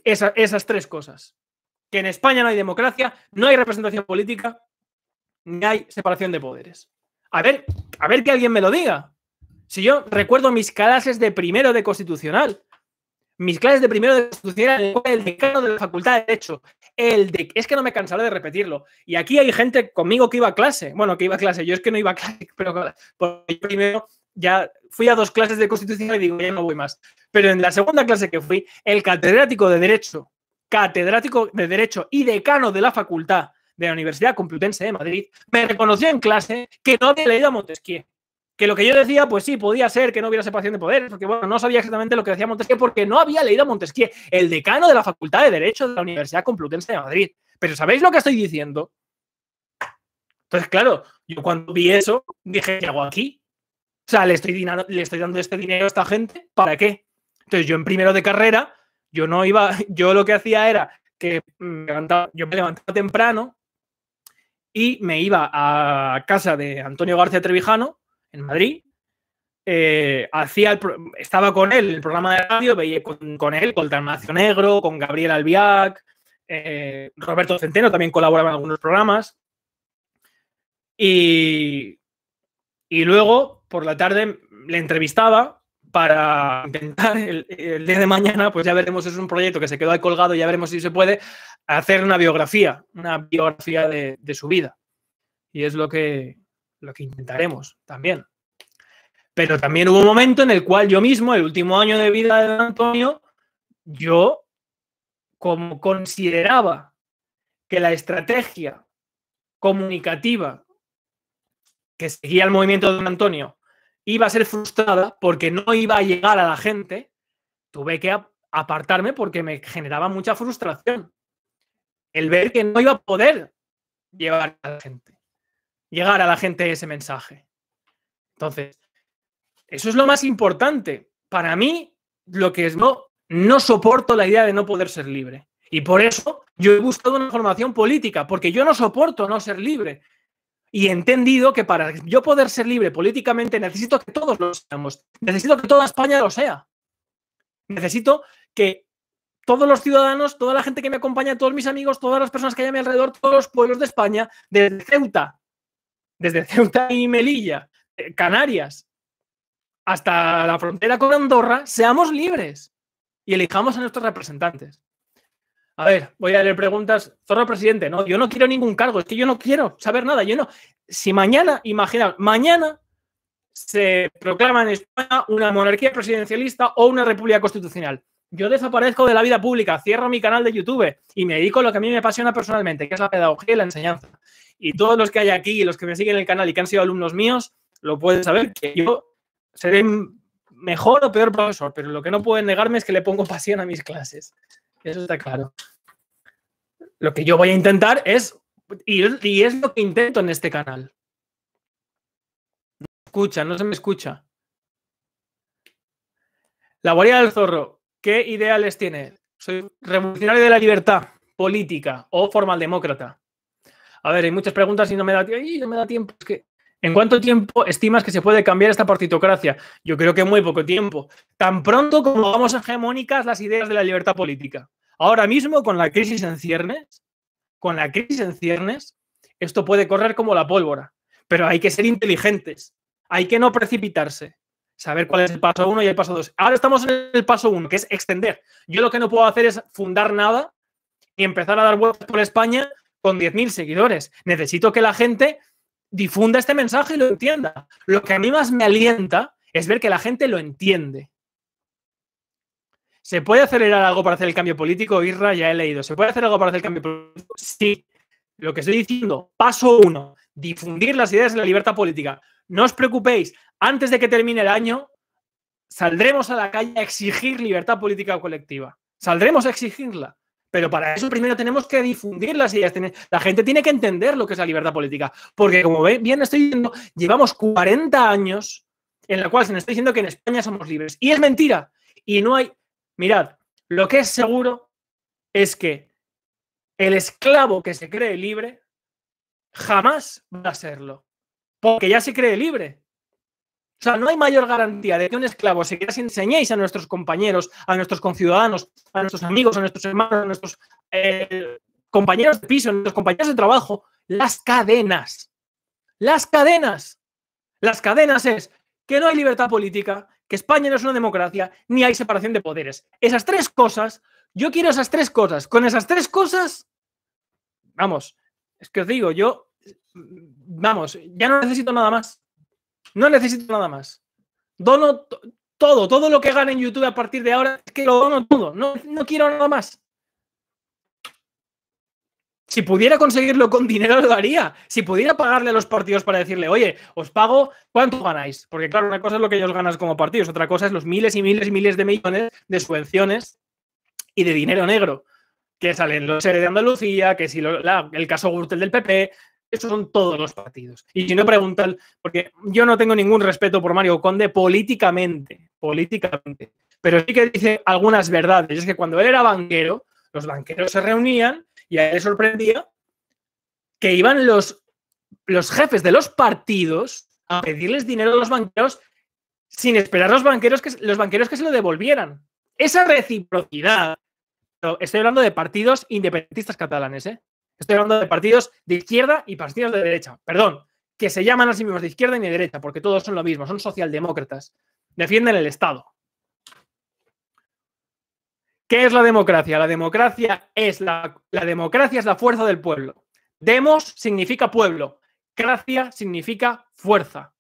esas tres cosas. Que en España no hay democracia, no hay representación política, ni hay separación de poderes. A ver, a ver que alguien me lo diga. Si yo recuerdo mis clases de primero de constitucional, mis clases de primero de constitucional, el decano de la Facultad de Derecho, el de, es que no me cansaré de repetirlo. Y aquí hay gente conmigo que iba a clase, bueno, que iba a clase, yo es que no iba a clase, pero yo primero ya fui a dos clases de constitucional y digo, ya no voy más. Pero en la segunda clase que fui, el catedrático de Derecho, catedrático de Derecho y decano de la Facultad de la Universidad Complutense de Madrid, me reconoció en clase que no había leído a Montesquieu. Que lo que yo decía, pues sí, podía ser que no hubiera separación de poderes, porque bueno, no sabía exactamente lo que decía Montesquieu, porque no había leído a Montesquieu, el decano de la Facultad de Derecho de la Universidad Complutense de Madrid. Pero ¿sabéis lo que estoy diciendo? Entonces, claro, yo cuando vi eso, dije, ¿qué hago aquí? O sea, ¿le estoy, dando este dinero a esta gente, ¿para qué? Entonces, yo en primero de carrera, yo no iba, yo lo que hacía era que yo me levantaba temprano y me iba a casa de Antonio García Trevijano, Madrid, eh, hacía estaba con él el programa de radio, veía con, él, con Tarnacio Negro, con Gabriel Albiac, eh, Roberto Centeno también colaboraba en algunos programas. Y, luego, por la tarde, le entrevistaba para intentar el, día de mañana, pues ya veremos, es un proyecto que se quedó ahí colgado, ya veremos si se puede, hacer una biografía, una biografía de su vida. Y es lo que, lo que intentaremos también. Pero también hubo un momento en el cual yo mismo, el último año de vida de Antonio, yo como consideraba que la estrategia comunicativa que seguía el movimiento de Don Antonio iba a ser frustrada porque no iba a llegar a la gente, tuve que apartarme porque me generaba mucha frustración el ver que no iba a poder llevar a la gente llegar a la gente ese mensaje. Entonces, eso es lo más importante. Para mí, lo que es no, no soporto la idea de no poder ser libre. Y por eso yo he buscado una formación política, porque yo no soporto no ser libre. Y he entendido que para yo poder ser libre políticamente necesito que todos lo seamos. Necesito que toda España lo sea. Necesito que todos los ciudadanos, toda la gente que me acompaña, todos mis amigos, todas las personas que hay a mi alrededor, todos los pueblos de España, desde Ceuta desde Ceuta y Melilla, eh, Canarias, hasta la frontera con Andorra, seamos libres y elijamos a nuestros representantes. A ver, voy a leer preguntas. Zorro presidente, no, yo no quiero ningún cargo, es que yo no quiero saber nada, yo no. Si mañana, imagina, mañana se proclama en España una monarquía presidencialista o una república constitucional. Yo desaparezco de la vida pública, cierro mi canal de YouTube y me dedico a lo que a mí me apasiona personalmente, que es la pedagogía y la enseñanza. Y todos los que hay aquí y los que me siguen en el canal y que han sido alumnos míos, lo pueden saber que yo seré mejor o peor profesor, pero lo que no pueden negarme es que le pongo pasión a mis clases. Eso está claro. Lo que yo voy a intentar es, y, y es lo que intento en este canal. escucha, no se me escucha. La guarida del zorro, ¿qué ideales tiene? Soy revolucionario de la libertad política o formaldemócrata. A ver, hay muchas preguntas y no me da, tiempo. que, ¿En cuánto tiempo estimas que se puede cambiar esta partitocracia? Yo creo que muy poco tiempo. Tan pronto como vamos hegemónicas las ideas de la libertad política. Ahora mismo, con la crisis en ciernes, con la crisis en ciernes, esto puede correr como la pólvora. Pero hay que ser inteligentes. Hay que no precipitarse. Saber cuál es el paso uno y el paso dos. Ahora estamos en el paso uno, que es extender. Yo lo que no puedo hacer es fundar nada y empezar a dar vueltas por España con 10.000 seguidores. Necesito que la gente difunda este mensaje y lo entienda. Lo que a mí más me alienta es ver que la gente lo entiende. ¿Se puede acelerar algo para hacer el cambio político? Irra, ya he leído. ¿Se puede hacer algo para hacer el cambio político? Sí. Lo que estoy diciendo, paso uno, difundir las ideas de la libertad política. No os preocupéis, antes de que termine el año, saldremos a la calle a exigir libertad política colectiva. Saldremos a exigirla. Pero para eso primero tenemos que difundir las ideas. La gente tiene que entender lo que es la libertad política. Porque como bien estoy diciendo, llevamos 40 años en la cual se nos está diciendo que en España somos libres. Y es mentira. Y no hay... Mirad, lo que es seguro es que el esclavo que se cree libre jamás va a serlo. Porque ya se cree libre. O sea, no hay mayor garantía de que un esclavo se quiera si enseñéis a nuestros compañeros, a nuestros conciudadanos, a nuestros amigos, a nuestros hermanos, a nuestros eh, compañeros de piso, a nuestros compañeros de trabajo, las cadenas. Las cadenas. Las cadenas es que no hay libertad política, que España no es una democracia, ni hay separación de poderes. Esas tres cosas, yo quiero esas tres cosas. Con esas tres cosas, vamos, es que os digo, yo, vamos, ya no necesito nada más. No necesito nada más. Dono todo, todo lo que gane en YouTube a partir de ahora es que lo dono todo. No, quiero nada más. Si pudiera conseguirlo con dinero, lo haría. Si pudiera pagarle a los partidos para decirle, oye, os pago, ¿cuánto ganáis? Porque, claro, una cosa es lo que ellos ganan como partidos, otra cosa es los miles y miles y miles de millones de subvenciones y de dinero negro. Que salen los seres de Andalucía, que si el caso Gürtel del PP, esos son todos los partidos. Y si no preguntan, porque yo no tengo ningún respeto por Mario Conde políticamente, políticamente, pero sí que dice algunas verdades. Es que cuando él era banquero, los banqueros se reunían y a él le sorprendía que iban los, los jefes de los partidos a pedirles dinero a los banqueros sin esperar los banqueros que, los banqueros que se lo devolvieran. Esa reciprocidad, estoy hablando de partidos independentistas catalanes, ¿eh? Estoy hablando de partidos de izquierda y partidos de derecha, perdón, que se llaman a sí mismos de izquierda y de derecha, porque todos son lo mismo, son socialdemócratas, defienden el Estado. ¿Qué es la democracia? La democracia es la, la democracia es la fuerza del pueblo. Demos significa pueblo, gracia significa fuerza.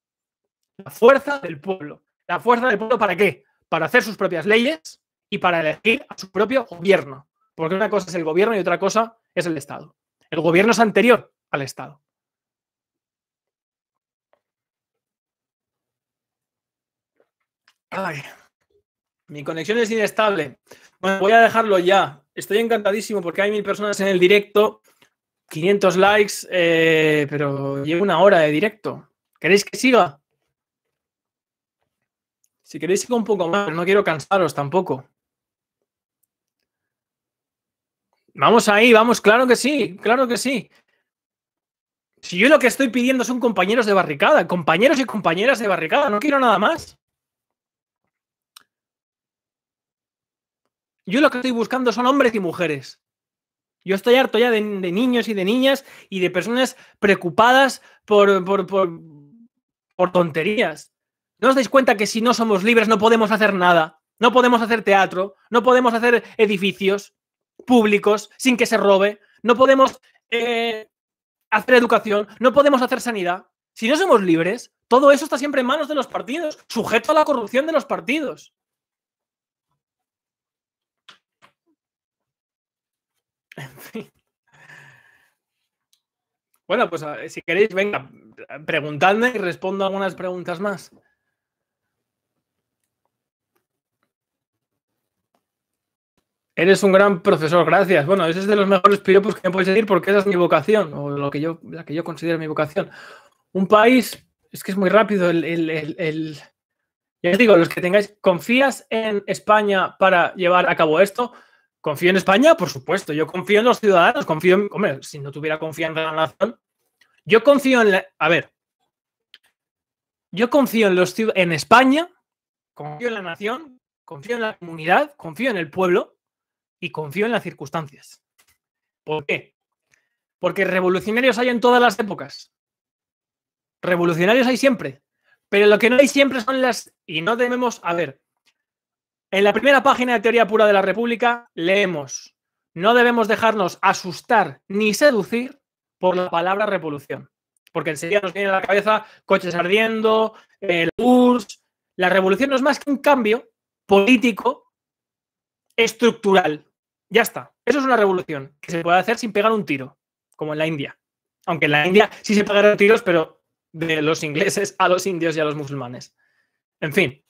La fuerza del pueblo. ¿La fuerza del pueblo para qué? Para hacer sus propias leyes y para elegir a su propio gobierno. Porque una cosa es el gobierno y otra cosa es el Estado. El gobierno es anterior al Estado. mi conexión es inestable. Bueno, voy a dejarlo ya. Estoy encantadísimo porque hay mil personas en el directo, 500 likes, eh, pero llevo una hora de directo. ¿Queréis que siga? Si queréis, siga un poco más, no quiero cansaros tampoco. Vamos ahí, vamos, claro que sí, claro que sí. Si yo lo que estoy pidiendo son compañeros de barricada, compañeros y compañeras de barricada, no quiero nada más. Yo lo que estoy buscando son hombres y mujeres. Yo estoy harto ya de, niños y de niñas y de personas preocupadas por, por, por, por tonterías. ¿No os dais cuenta que si no somos libres no podemos hacer nada? No podemos hacer teatro, no podemos hacer edificios, públicos sin que se robe, no podemos eh, hacer educación, no podemos hacer sanidad. Si no somos libres, todo eso está siempre en manos de los partidos, sujeto a la corrupción de los partidos. Bueno, pues ah, si queréis, venga, preguntadme y respondo algunas preguntas más. Eres un gran profesor, gracias. Bueno, ese es de los mejores piropos que me puedes decir porque esa es mi vocación, o lo que yo, la que yo considero mi vocación. Un país, es que es muy rápido el, Ya os digo, los que tengáis, ¿confías en España para llevar a cabo esto? ¿Confío en España? Por supuesto, yo confío en los ciudadanos, confío en, hombre, si no tuviera confianza en la nación, yo confío en la, a ver, yo confío en los en España, confío en la nación, confío en la comunidad, confío en el pueblo, y confío en las circunstancias. ¿Por qué? Porque revolucionarios hay en todas las épocas. Revolucionarios hay siempre. Pero lo que no hay siempre son las... Y no debemos... A ver, en la primera página de Teoría Pura de la República leemos, no debemos dejarnos asustar ni seducir por la palabra revolución, porque enseguida nos viene a la cabeza coches ardiendo, el eh, URSS. La revolución no es más que un cambio político estructural. Ya está. Eso es una revolución que se puede hacer sin pegar un tiro, como en la India. Aunque en la India sí se pegaron tiros, pero de los ingleses a los indios y a los musulmanes. En fin.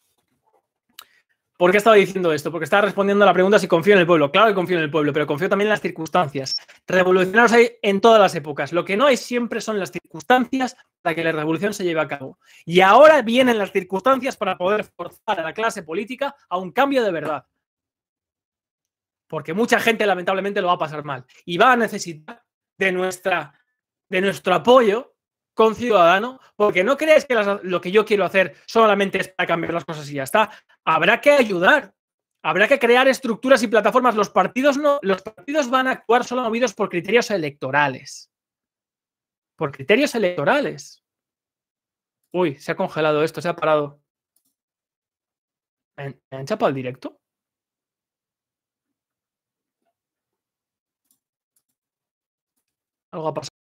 ¿Por qué estaba diciendo esto? Porque estaba respondiendo a la pregunta si confío en el pueblo. Claro que confío en el pueblo, pero confío también en las circunstancias. Revolucionarios hay en todas las épocas. Lo que no hay siempre son las circunstancias para que la revolución se lleve a cabo. Y ahora vienen las circunstancias para poder forzar a la clase política a un cambio de verdad porque mucha gente lamentablemente lo va a pasar mal y va a necesitar de, nuestra, de nuestro apoyo con Ciudadano, porque no crees que lo que yo quiero hacer solamente es para cambiar las cosas y ya está. Habrá que ayudar, habrá que crear estructuras y plataformas. Los partidos, no, los partidos van a actuar solo movidos por criterios electorales. Por criterios electorales. Uy, se ha congelado esto, se ha parado. ¿Me han chapado el directo? Algo ha pasado.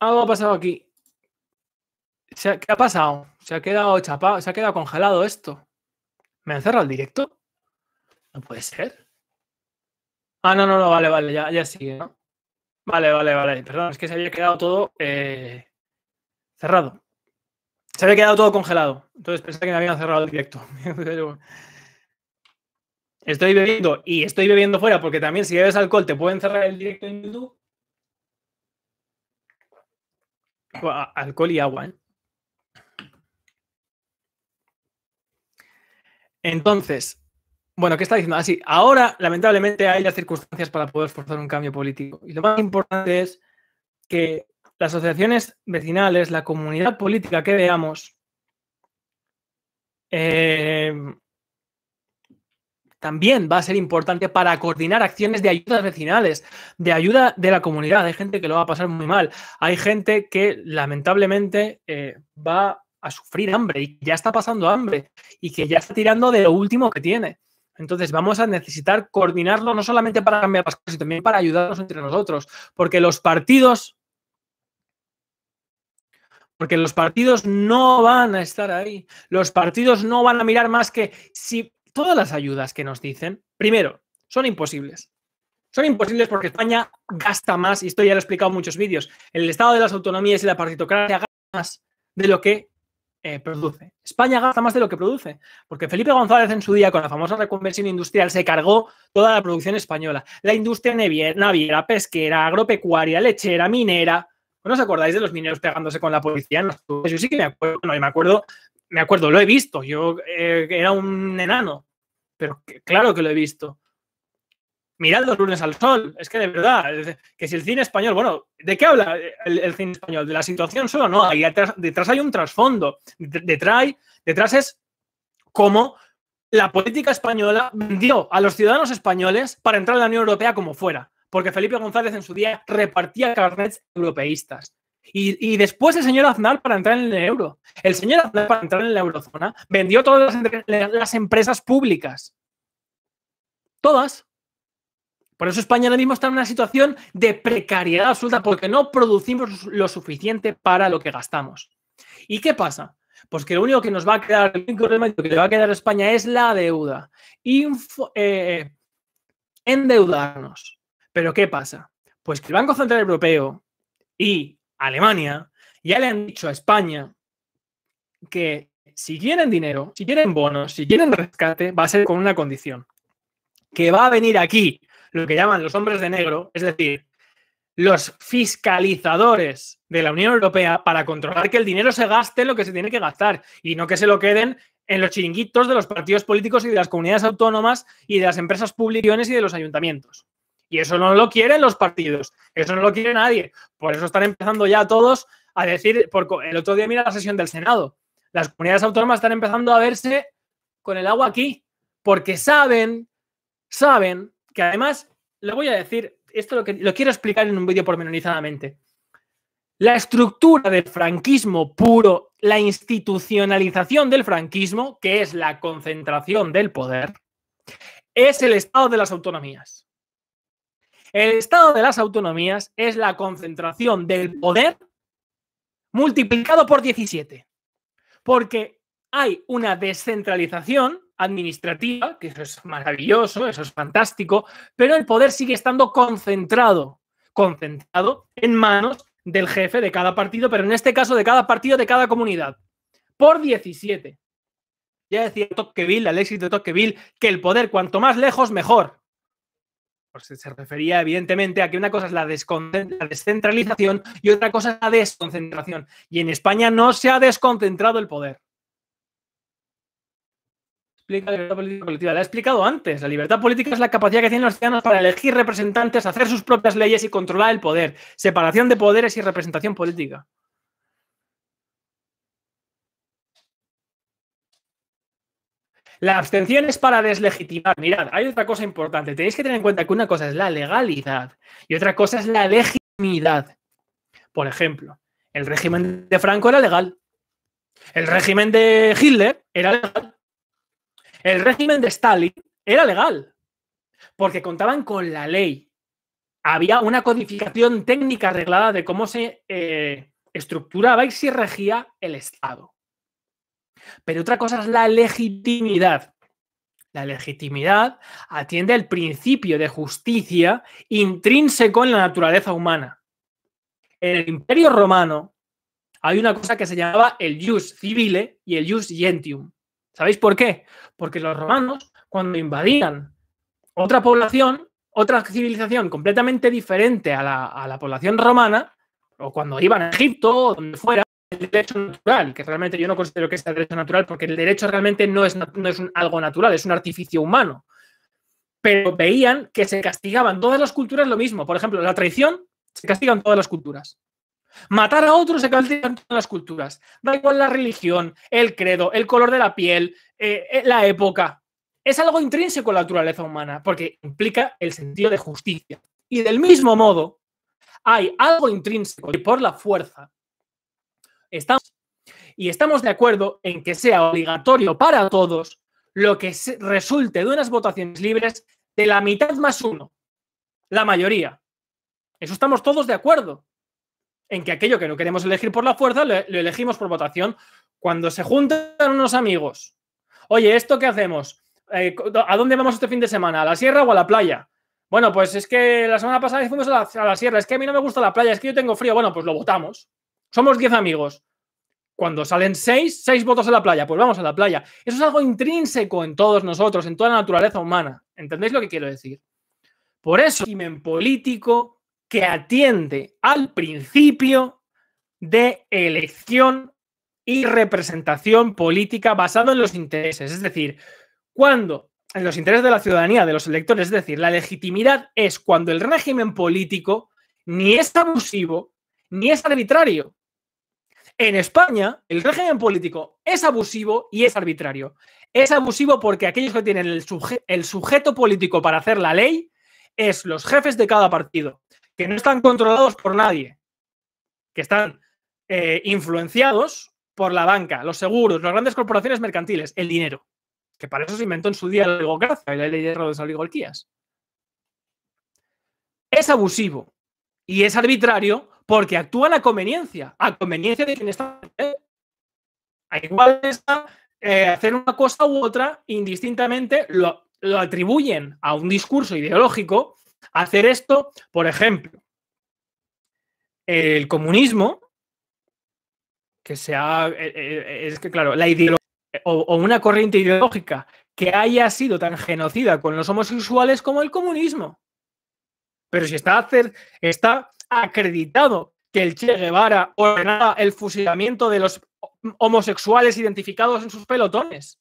Algo ha pasado aquí. ¿Qué ha pasado? Se ha quedado chapado, se ha quedado congelado esto. ¿Me han el directo? No puede ser. Ah, no, no, no, vale, vale, ya, ya sigue, ¿no? Vale, vale, vale. Perdón, es que se había quedado todo eh, cerrado se había quedado todo congelado. Entonces pensé que me habían cerrado el directo. estoy bebiendo y estoy bebiendo fuera porque también si bebes alcohol te pueden cerrar el directo en YouTube. Alcohol y agua. ¿eh? Entonces, bueno, ¿qué está diciendo? Así, ah, ahora lamentablemente hay las circunstancias para poder forzar un cambio político. Y lo más importante es que las asociaciones vecinales, la comunidad política que veamos, eh, también va a ser importante para coordinar acciones de ayudas vecinales, de ayuda de la comunidad. Hay gente que lo va a pasar muy mal. Hay gente que lamentablemente eh, va a sufrir hambre y ya está pasando hambre y que ya está tirando de lo último que tiene. Entonces vamos a necesitar coordinarlo no solamente para cambiar las sino también para ayudarnos entre nosotros, porque los partidos porque los partidos no van a estar ahí. Los partidos no van a mirar más que si todas las ayudas que nos dicen, primero, son imposibles. Son imposibles porque España gasta más, y esto ya lo he explicado en muchos vídeos, el estado de las autonomías y la partitocracia gasta más de lo que eh, produce. España gasta más de lo que produce, porque Felipe González en su día con la famosa reconversión industrial se cargó toda la producción española, la industria naviera, pesquera, agropecuaria, lechera, minera. ¿No os acordáis de los niños pegándose con la policía en Yo sí que me acuerdo, me acuerdo, me acuerdo, lo he visto. Yo eh, era un enano, pero claro que lo he visto. Mirad los lunes al sol, es que de verdad, que si el cine español, bueno, ¿de qué habla el, cine español? De la situación solo, no, ahí detrás hay un trasfondo, detrás, detrás es cómo la política española vendió a los ciudadanos españoles para entrar a la Unión Europea como fuera porque Felipe González en su día repartía carnets europeístas. Y, después el señor Aznar para entrar en el euro. El señor Aznar para entrar en la eurozona vendió todas las, empresas públicas. Todas. Por eso España ahora mismo está en una situación de precariedad absoluta porque no producimos lo suficiente para lo que gastamos. ¿Y qué pasa? Pues que lo único que nos va a quedar, el único que le va a quedar a España es la deuda. Eh, eh, endeudarnos. Pero ¿qué pasa? Pues que el Banco Central Europeo y Alemania ya le han dicho a España que si quieren dinero, si quieren bonos, si quieren rescate, va a ser con una condición. Que va a venir aquí lo que llaman los hombres de negro, es decir, los fiscalizadores de la Unión Europea para controlar que el dinero se gaste lo que se tiene que gastar y no que se lo queden en los chiringuitos de los partidos políticos y de las comunidades autónomas y de las empresas públicas y de los ayuntamientos. Y eso no lo quieren los partidos, eso no lo quiere nadie. Por eso están empezando ya todos a decir, porque el otro día mira la sesión del Senado, las comunidades autónomas están empezando a verse con el agua aquí, porque saben, saben que además, le voy a decir, esto lo, lo quiero explicar en un vídeo pormenorizadamente. La estructura del franquismo puro, la institucionalización del franquismo, que es la concentración del poder, es el estado de las autonomías. El Estado de las autonomías es la concentración del poder multiplicado por 17. Porque hay una descentralización administrativa, que eso es maravilloso, eso es fantástico, pero el poder sigue estando concentrado, concentrado en manos del jefe de cada partido, pero en este caso de cada partido, de cada comunidad, por 17. Ya decía Tocqueville, Alexis éxito de Tocqueville, que el poder cuanto más lejos, mejor se refería evidentemente a que una cosa es la, la, descentralización y otra cosa es la desconcentración. Y en España no se ha desconcentrado el poder. Explica la libertad política colectiva. La he explicado antes. La libertad política es la capacidad que tienen los ciudadanos para elegir representantes, hacer sus propias leyes y controlar el poder. Separación de poderes y representación política. La abstención es para deslegitimar. Mirad, hay otra cosa importante. Tenéis que tener en cuenta que una cosa es la legalidad y otra cosa es la legitimidad. Por ejemplo, el régimen de Franco era legal. El régimen de Hitler era legal. El régimen de Stalin era legal. Porque contaban con la ley. Había una codificación técnica arreglada de cómo se eh, estructuraba y se regía el Estado. Pero otra cosa es la legitimidad. La legitimidad atiende al principio de justicia intrínseco en la naturaleza humana. En el Imperio Romano hay una cosa que se llamaba el jus civile y el jus gentium. ¿Sabéis por qué? Porque los romanos, cuando invadían otra población, otra civilización completamente diferente a la, a la población romana, o cuando iban a Egipto o donde fuera, derecho natural, que realmente yo no considero que sea derecho natural, porque el derecho realmente no es, no es algo natural, es un artificio humano. Pero veían que se castigaban todas las culturas lo mismo. Por ejemplo, la traición se castigan todas las culturas. Matar a otros se castiga todas las culturas. Da igual la religión, el credo, el color de la piel, eh, eh, la época. Es algo intrínseco a la naturaleza humana, porque implica el sentido de justicia. Y del mismo modo, hay algo intrínseco y por la fuerza y estamos de acuerdo en que sea obligatorio para todos lo que resulte de unas votaciones libres de la mitad más uno, la mayoría. Eso estamos todos de acuerdo, en que aquello que no queremos elegir por la fuerza lo, elegimos por votación. Cuando se juntan unos amigos, oye, ¿esto qué hacemos? Eh, ¿A dónde vamos este fin de semana? ¿A la sierra o a la playa? Bueno, pues es que la semana pasada fuimos a la sierra, es que a mí no me gusta la playa, es que yo tengo frío. Bueno, pues lo votamos. Somos 10 amigos. Cuando salen seis, 6 votos a la playa, pues vamos a la playa. Eso es algo intrínseco en todos nosotros, en toda la naturaleza humana. ¿Entendéis lo que quiero decir? Por eso, un político que atiende al principio de elección y representación política basado en los intereses. Es decir, cuando en los intereses de la ciudadanía, de los electores, es decir, la legitimidad es cuando el régimen político ni es abusivo ni es arbitrario, en España, el régimen político es abusivo y es arbitrario. Es abusivo porque aquellos que tienen el, sujeto político para hacer la ley es los jefes de cada partido, que no están controlados por nadie, que están eh, influenciados por la banca, los seguros, las grandes corporaciones mercantiles, el dinero, que para eso se inventó en su día la oligocracia y la ley de las oligarquías. Es abusivo y es arbitrario porque actúa a la conveniencia, a conveniencia de quien está. A igual está eh, hacer una cosa u otra, indistintamente lo, atribuyen a un discurso ideológico. Hacer esto, por ejemplo, el comunismo, que sea, eh, eh, es que claro, la ideología o, una corriente ideológica que haya sido tan genocida con los homosexuales como el comunismo. Pero si está, hacer, está acreditado que el Che Guevara ordenaba el fusilamiento de los homosexuales identificados en sus pelotones.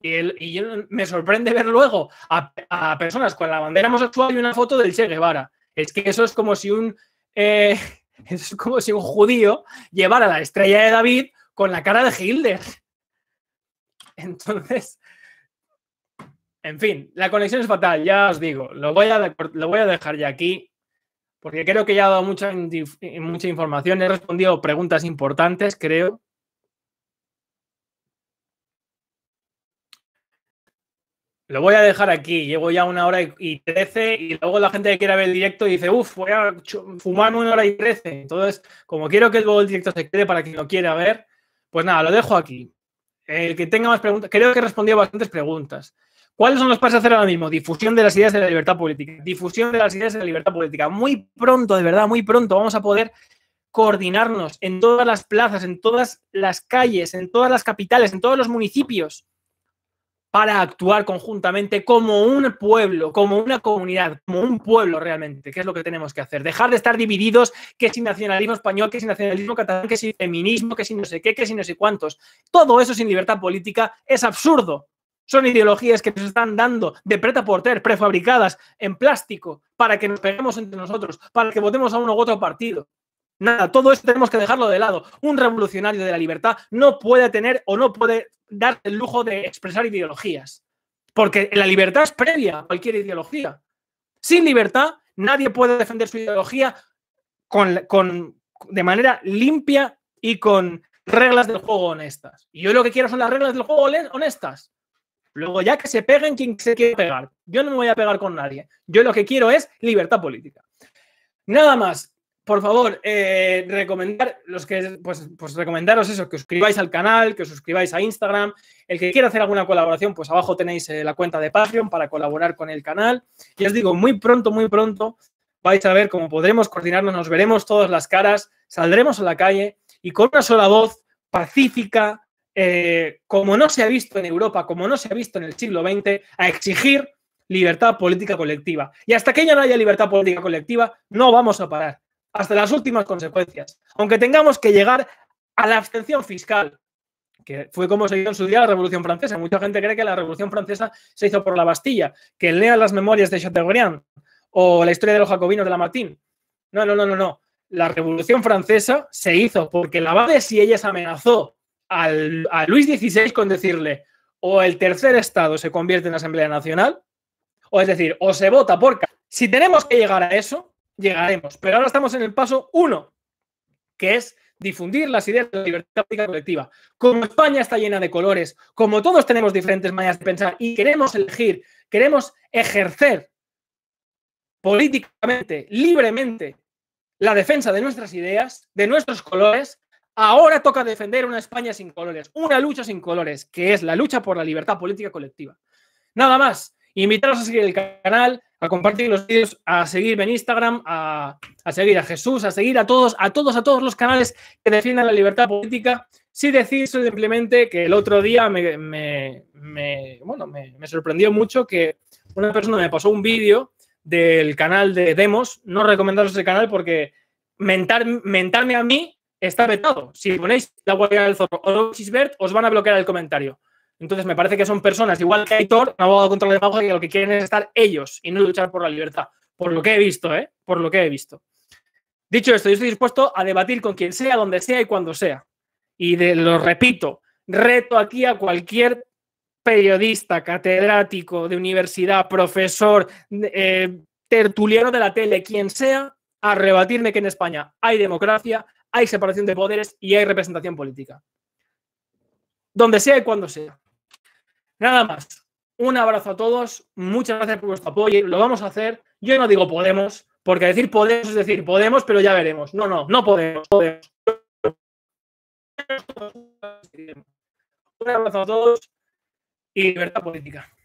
Y, me sorprende ver luego a, personas con la bandera homosexual y una foto del Che Guevara. Es que eso es como si un, eh, es como si un judío llevara la estrella de David con la cara de Hitler. Entonces, en fin, la conexión es fatal, ya os digo. Lo voy a, lo voy a dejar ya aquí porque creo que ya he dado mucha, mucha información. He respondido preguntas importantes, creo. Lo voy a dejar aquí. Llevo ya una hora y trece y luego la gente que quiera ver el directo dice, uff, voy a fumar una hora y trece. Entonces, como quiero que luego el directo se quede para quien lo quiera ver, pues nada, lo dejo aquí. El que tenga más preguntas, creo que he respondido bastantes preguntas. ¿Cuáles son los pasos a hacer ahora mismo? Difusión de las ideas de la libertad política. Difusión de las ideas de la libertad política. Muy pronto, de verdad, muy pronto vamos a poder coordinarnos en todas las plazas, en todas las calles, en todas las capitales, en todos los municipios, para actuar conjuntamente como un pueblo, como una comunidad, como un pueblo realmente, que es lo que tenemos que hacer. Dejar de estar divididos, que sin nacionalismo español, que sin nacionalismo catalán, que sin feminismo, que sin no sé qué, que sin no sé cuántos. Todo eso sin libertad política es absurdo. Son ideologías que nos están dando de preta porter, prefabricadas en plástico, para que nos peguemos entre nosotros, para que votemos a uno u otro partido. Nada, todo esto tenemos que dejarlo de lado. Un revolucionario de la libertad no puede tener o no puede dar el lujo de expresar ideologías, porque la libertad es previa a cualquier ideología. Sin libertad, nadie puede defender su ideología con, de manera limpia y con reglas del juego honestas. Y yo lo que quiero son las reglas del juego honestas. Luego ya que se peguen quien se quiere pegar. Yo no me voy a pegar con nadie. Yo lo que quiero es libertad política. Nada más. Por favor, eh, recomendar los que pues, pues recomendaros eso, que os suscribáis al canal, que os suscribáis a Instagram. El que quiera hacer alguna colaboración, pues abajo tenéis eh, la cuenta de Patreon para colaborar con el canal. Y os digo, muy pronto, muy pronto vais a ver cómo podremos coordinarnos, nos veremos todas las caras, saldremos a la calle y con una sola voz pacífica, eh, como no se ha visto en Europa, como no se ha visto en el siglo XX, a exigir libertad política colectiva. Y hasta que ya no haya libertad política colectiva, no vamos a parar, hasta las últimas consecuencias. Aunque tengamos que llegar a la abstención fiscal, que fue como se hizo en su día la Revolución Francesa. Mucha gente cree que la Revolución Francesa se hizo por la Bastilla, que lea las memorias de Chateaubriand o la historia de los jacobinos de Lamartine. No, no, no, no, no. La Revolución Francesa se hizo porque la base si ella amenazó a Luis XVI con decirle o el tercer estado se convierte en Asamblea Nacional, o es decir, o se vota por... Si tenemos que llegar a eso, llegaremos. Pero ahora estamos en el paso uno, que es difundir las ideas de la libertad colectiva. Como España está llena de colores, como todos tenemos diferentes maneras de pensar y queremos elegir, queremos ejercer políticamente, libremente, la defensa de nuestras ideas, de nuestros colores, Ahora toca defender una España sin colores, una lucha sin colores, que es la lucha por la libertad política colectiva. Nada más. Invitaros a seguir el canal, a compartir los vídeos, a seguirme en Instagram, a, seguir a Jesús, a seguir a todos, a todos, a todos los canales que defiendan la libertad política. Si decís simplemente que el otro día me, bueno, me, sorprendió mucho que una persona me pasó un vídeo del canal de Demos. No recomendaros ese canal porque mentarme a mí está vetado. Si ponéis la guardia del zorro o los Bert, os van a bloquear el comentario. Entonces me parece que son personas, igual que Aitor, un abogado contra la demagogia, que lo que quieren es estar ellos y no luchar por la libertad. Por lo que he visto, ¿eh? Por lo que he visto. Dicho esto, yo estoy dispuesto a debatir con quien sea, donde sea y cuando sea. Y de, lo repito, reto aquí a cualquier periodista, catedrático de universidad, profesor, eh, tertuliano de la tele, quien sea, a rebatirme que en España hay democracia, hay separación de poderes y hay representación política. Donde sea y cuando sea. Nada más. Un abrazo a todos. Muchas gracias por vuestro apoyo. Lo vamos a hacer. Yo no digo Podemos, porque decir Podemos es decir Podemos, pero ya veremos. No, no, no podemos. podemos. Un abrazo a todos y libertad política.